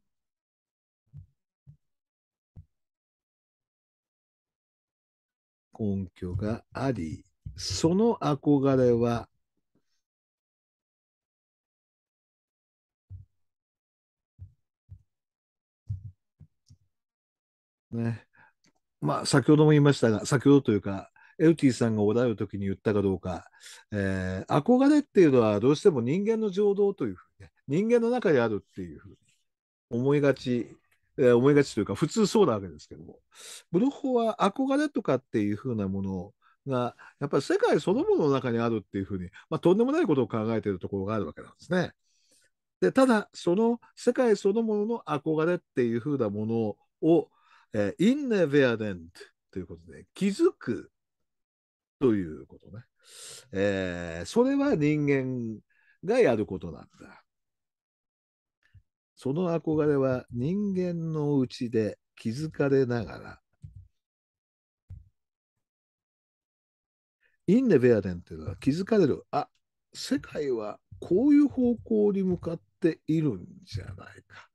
根拠があり、その憧れは、ね、まあ、先ほども言いましたが、先ほどというか、エルティさんがおられる時に言ったかどうか、えー、憧れっていうのはどうしても人間の情動というふうに、ね、人間の中にあるっていうふうに思いがちえ思いがちというか、普通そうなわけですけども、ブロホは憧れとかっていうふうなものが、やっぱり世界そのものの中にあるっていうふうに、まあ、とんでもないことを考えているところがあるわけなんですね。でただ、その世界そのものの憧れっていうふうなものを、えー、インネベアデントということで、気づくということね。えー、それは人間がやることなんだ。その憧れは人間のうちで気づかれながら、インネベアデンというのは気づかれる、あ世界はこういう方向に向かっているんじゃないか。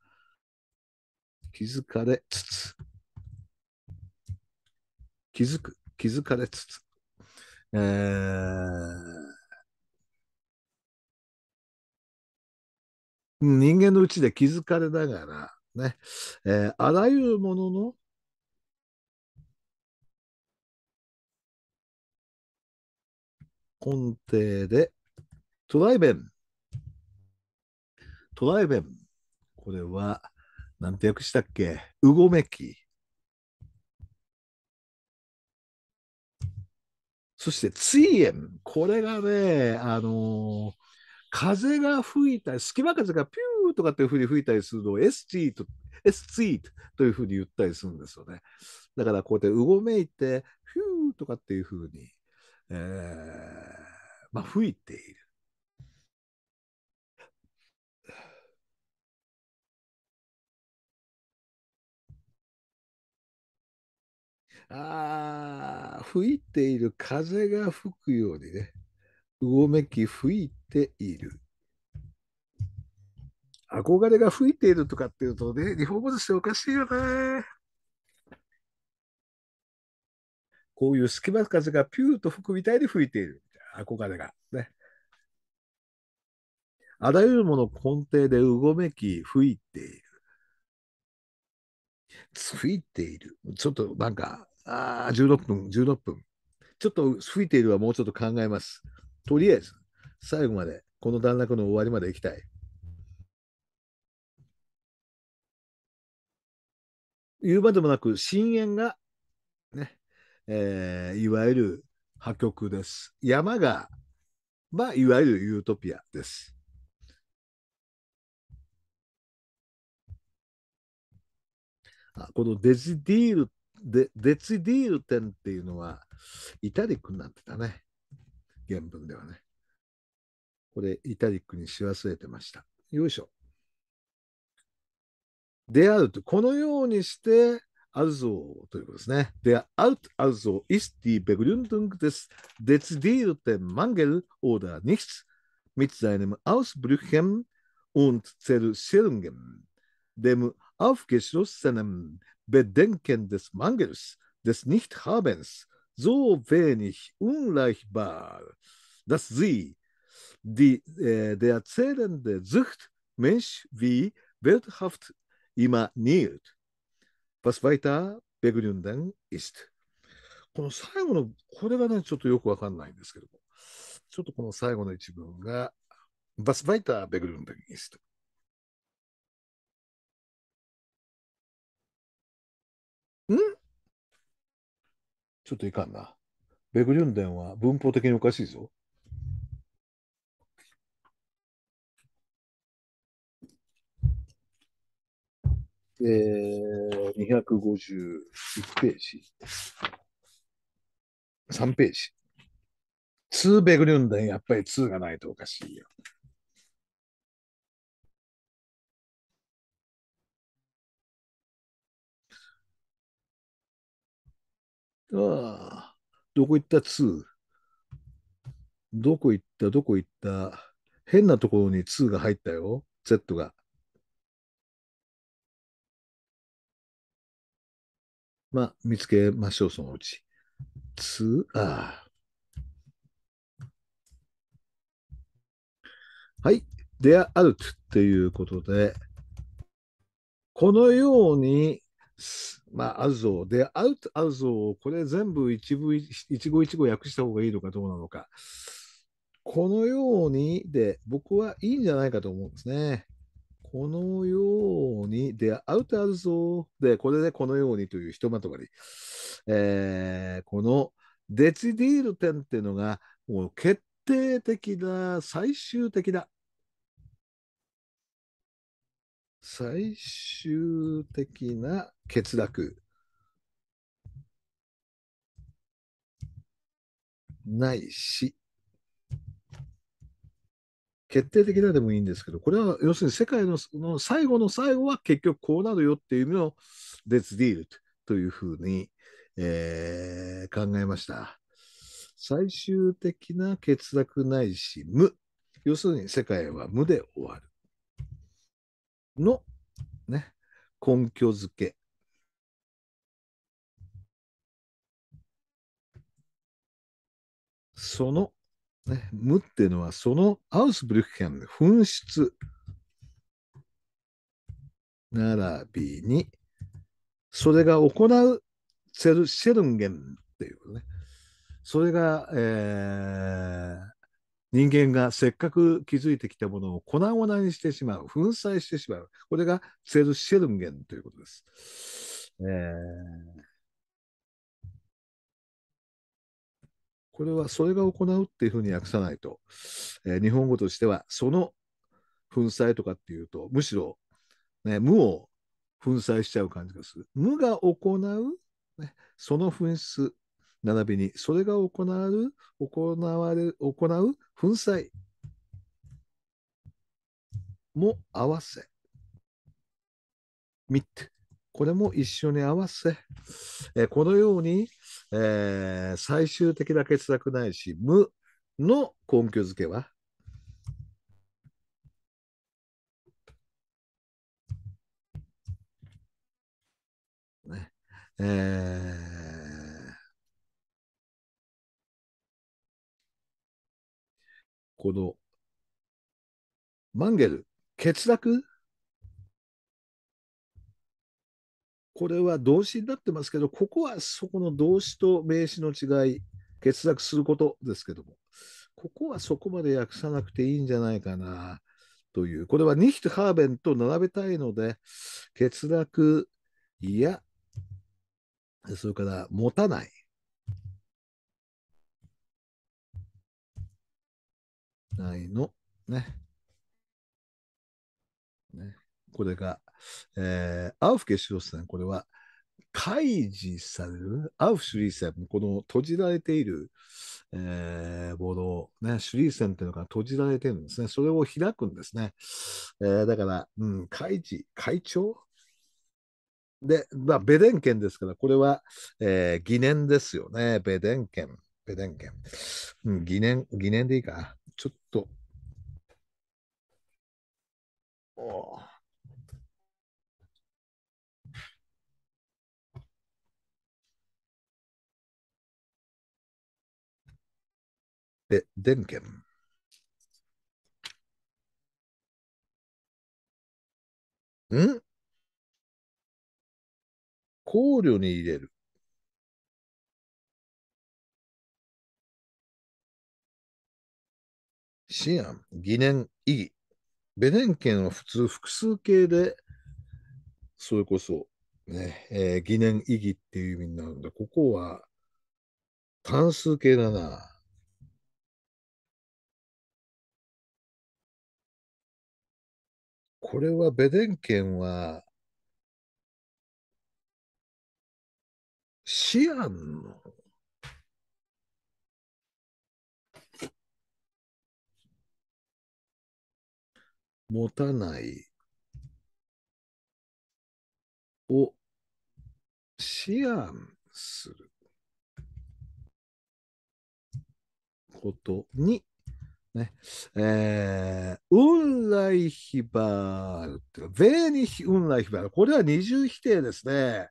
気づかれつつ、気づく、気づかれつつ。えー人間のうちで気づかれながら、ね、えー、あらゆるものの根底で、トライベン。トライベン。これは、なんて訳したっけうごめき。そして、ついえん。これがね、あのー風が吹いたり、隙間風がピューとかっていうふうに吹いたりするのを ST と、ST というふうに言ったりするんですよね。だからこうやってうごめいて、ピューとかっていうふうに、えー、まあ吹いている。ああ、吹いている風が吹くようにね。うごめき吹いている。憧れが吹いているとかっていうとね、日本語としておかしいよね。こういう隙間風がピューと吹くみたいに吹いている。憧れが。ね。あらゆるもの根底でうごめき吹いている。吹いている。ちょっとなんか、あ16分、16分。ちょっと吹いているはもうちょっと考えます。とりあえず、最後まで、この段落の終わりまで行きたい。言うまでもなく、深淵が、ね、えー、いわゆる破局です。山が、まあ、いわゆるユートピアです。あこのデジディール、デデジディール点っていうのは、イタリックになってたね。原文ではね。これ、イタリックにし忘れてました。よいしょ。であると、このようにして、あるぞということですね。Der Alt also ist die Begründung des dezidierten Mangel oder Nichts mit seinen Ausbrüchen und Zerstörungen, dem aufgeschlossenen Bedenken des Mangels, des Nichthabens so wenig ungleichbar, dass sie die, äh, der zählende Sucht Mensch wie immer imaniert, was weiter begründen ist. この最後の、これがね、ちょっとよくわかんないんですけども、ちょっとこの最後の一文が、was weiter begründen ist. Hm? ちょっといかんな。ベグリュンデンは文法的におかしいぞ。えー、251ページ。3ページ。2ベグリュンデン、やっぱり2がないとおかしいよ。ああ、どこ行った2。どこ行った、どこ行った。変なところに2が入ったよ、Z が。まあ、見つけましょう、そのうち。2、ああ。はい、デアアルトっていうことで、このように、まあ、あるぞ。で、アウト、アウトをこれ全部一部一語一語訳した方がいいのかどうなのか。このようにで、僕はいいんじゃないかと思うんですね。このようにで、アウトアウぞ。で、これでこのようにというひとまとまり。えー、このデチディール点っていうのが、もう決定的な、最終的な最終的な欠落ないし決定的なでもいいんですけどこれは要するに世界のの最後の最後は結局こうなるよっていう意味のデスディールというふうに、えー、考えました。最終的な欠落ないし無要するに世界は無で終わる。の、ね、根拠づけ。その、ね、無っていうのは、そのアウスブリュクヘン、紛失、並びに、それが行うセルシェルンゲンっていうね、それが、えー、人間がせっかく築いてきたものを粉々にしてしまう、粉砕してしまう。これがツェルシェルンゲンということです。えーこれはそれが行うっていうふうに訳さないと、えー、日本語としてはその粉砕とかっていうとむしろ、ね、無を粉砕しちゃう感じがする無が行う、ね、その紛失並びにそれが行われる、行われる、行う粉砕も合わせ、見て、これも一緒に合わせ、えこのように、えー、最終的な欠落ないし、無の根拠づけは、ねえこの、マンゲル、欠落これは動詞になってますけど、ここはそこの動詞と名詞の違い、欠落することですけども、ここはそこまで訳さなくていいんじゃないかなという、これはニヒト・ハーベンと並べたいので、欠落いや、それから持たない。ないの。ね。ね。これが、えー、アウフケシロスさん、これは、開示される、アウフ・シュリーセン、この閉じられている、えー、ボードね、シュリーセンというのが閉じられているんですね。それを開くんですね。えー、だから、うん、開示、会長で、まあ、ベデン県ですから、これは、えー、疑念ですよね。ベデン県、ベデン県。うん、疑念、疑念でいいか。ちょっと。おで、電源。ん考慮に入れる。思案、疑念、意義。ベネンケンは普通複数形で、それこそ、ね、えー、疑念、意義っていう意味になるんだ。ここは単数形だな。これはベデンケンは、思案の持たないを思案することに、ね、えー、運来ひばーるっていうか、税に運来ひばーる。これは二重否定ですね。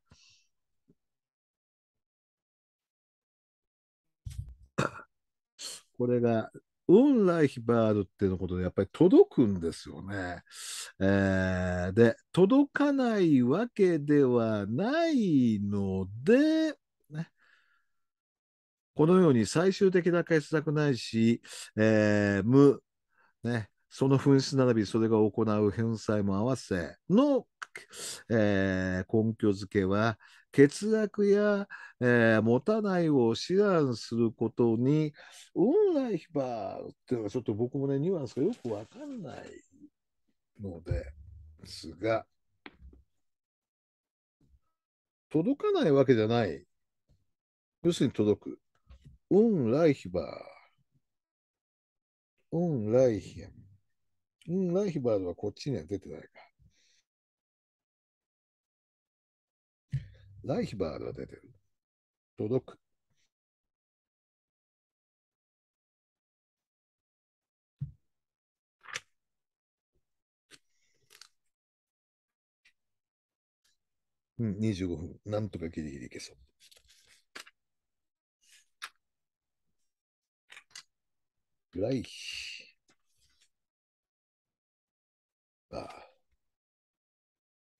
これがウンライヒバールってのことでやっぱり届くんですよね。えー、で、届かないわけではないので、ね、このように最終的な傑作ないし、えー、無、ね、その紛失並びそれが行う返済も合わせの、えー、根拠付けは、欠落や、えー、持たないを志願することに、運がひばっていうのがちょっと僕もね、ニュアンスがよくわかんないのですが、届かないわけじゃない。要するに届く。運来ひばン。オひん。イヒひばはこっちには出てないか。ライヒバーが出てる。届く。うん、25分。なんとかギリギリいけそう。ライヒバ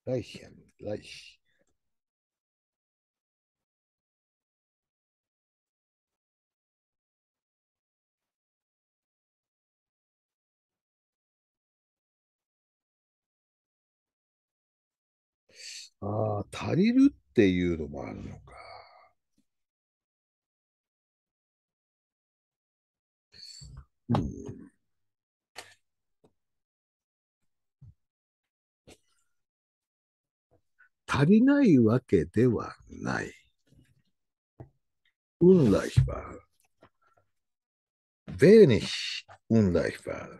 ー。ライヒアン、ライヒ。ああ、足りるっていうのもあるのか。うん、足りないわけではない。Unreichbar. Wenig unreichbar.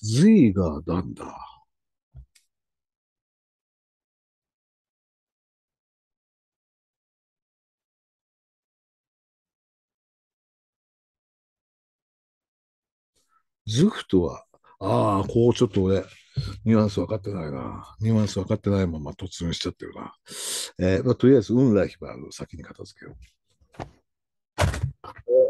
Z がなんだ。ズフとは、ああ、こうちょっと俺、ニュアンス分かってないな。ニュアンス分かってないまま突入しちゃってるな。えー、まあ、とりあえず、運来ヒバールを先に片付けよう。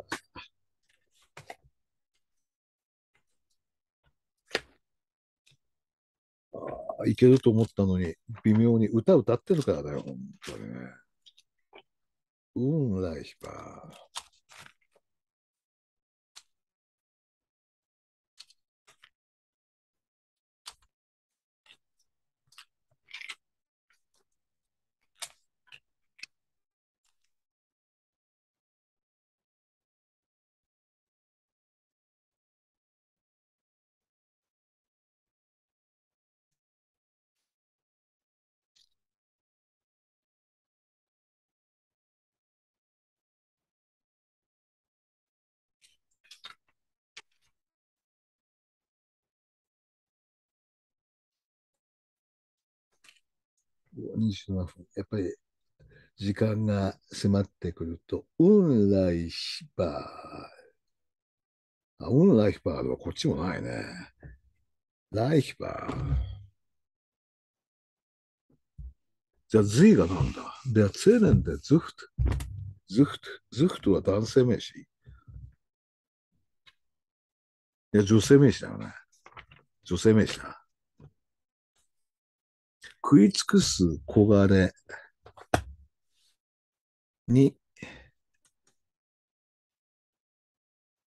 いけると思ったのに、微妙に歌歌ってるからだよ、本当にね。うん、来しば。27分、やっぱり時間が迫ってくると、運来バー。あ、運来しばはこっちもないね。来バー。じゃあ、イがなんだで e r z ä ンで e n der z u c h は男性名詞。いや、女性名詞だよね。女性名詞だ。食い尽くすがれに、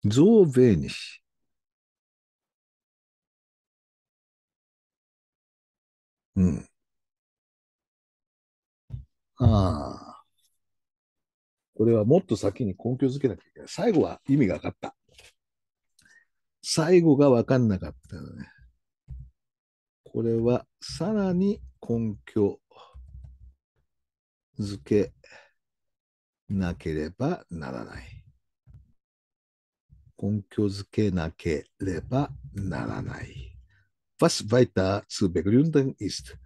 増米にし、うん。ああ。これはもっと先に根拠づけなきゃいけない。最後は意味が分かった。最後が分かんなかったよね。これはさらに根拠づけなければならない。根拠づけなければならない。Was weiter zu begründen ist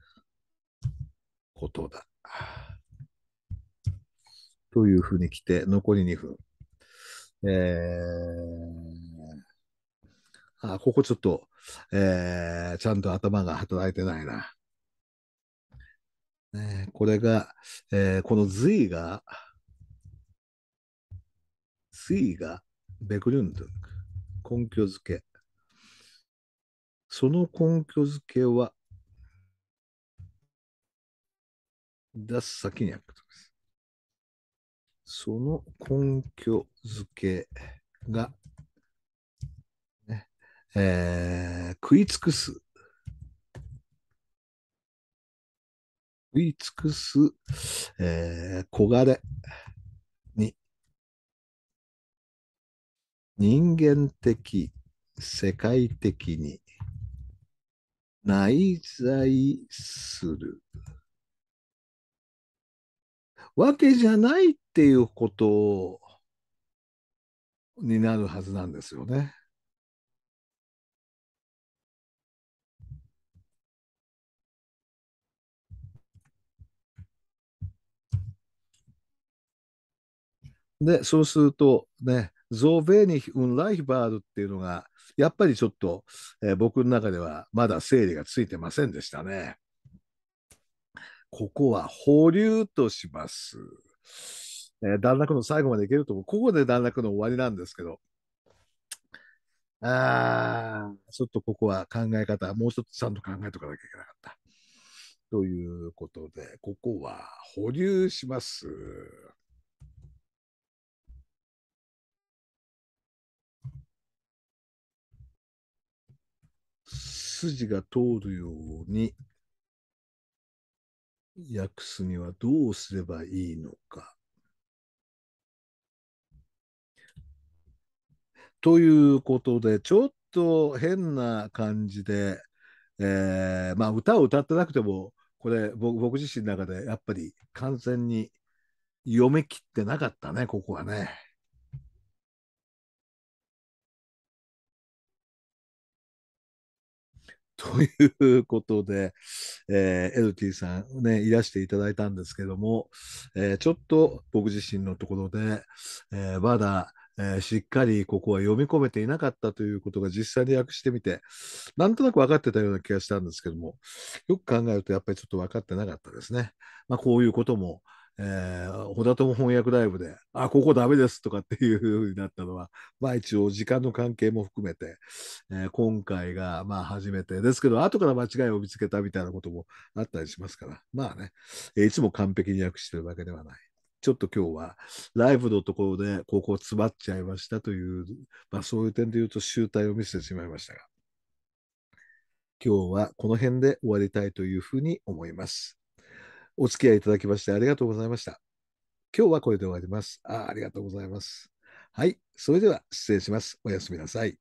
ことだ。というふうに来て、残り2分。えー、あ、ここちょっと、えー、ちゃんと頭が働いてないな。ね、これが、えー、この隋が、隋がベグルンドゥン根拠づけ。その根拠づけは、出す先にあることです。その根拠づけが、ねえー、食い尽くす食い尽くす、えー、小金に、人間的、世界的に内在する。わけじゃないっていうことになるはずなんですよね。で、そうするとね、ゾーベーニヒ・ウン・ライヒバールっていうのが、やっぱりちょっと、えー、僕の中ではまだ整理がついてませんでしたね。ここは保留とします。えー、段落の最後までいけると思う。ここで段落の終わりなんですけど。ああ、ちょっとここは考え方、もう一つちゃんと考えとかなきゃいけなかった。ということで、ここは保留します。筋が通るように訳すにはどうすればいいのか。ということで、ちょっと変な感じで、えー、まあ歌を歌ってなくても、これ僕自身の中でやっぱり完全に読み切ってなかったね、ここはね。ということで、えー、エルティさんね、いらしていただいたんですけども、えー、ちょっと僕自身のところで、えー、まだ、えー、しっかりここは読み込めていなかったということが実際に訳してみて、なんとなく分かってたような気がしたんですけども、よく考えるとやっぱりちょっと分かってなかったですね。まあ、こういうことも、えー、小田友翻訳ライブで、あ、ここダメですとかっていうふうになったのは、*laughs* まあ一応時間の関係も含めて、えー、今回がまあ初めてですけど、後から間違いを見つけたみたいなこともあったりしますから、まあね、えいつも完璧に訳してるわけではない。ちょっと今日はライブのところでここ詰まっちゃいましたという、まあそういう点で言うと集大を見せてしまいましたが、今日はこの辺で終わりたいというふうに思います。お付き合いいただきましてありがとうございました。今日はこれで終わります。あありがとうございます。はい。それでは失礼します。おやすみなさい。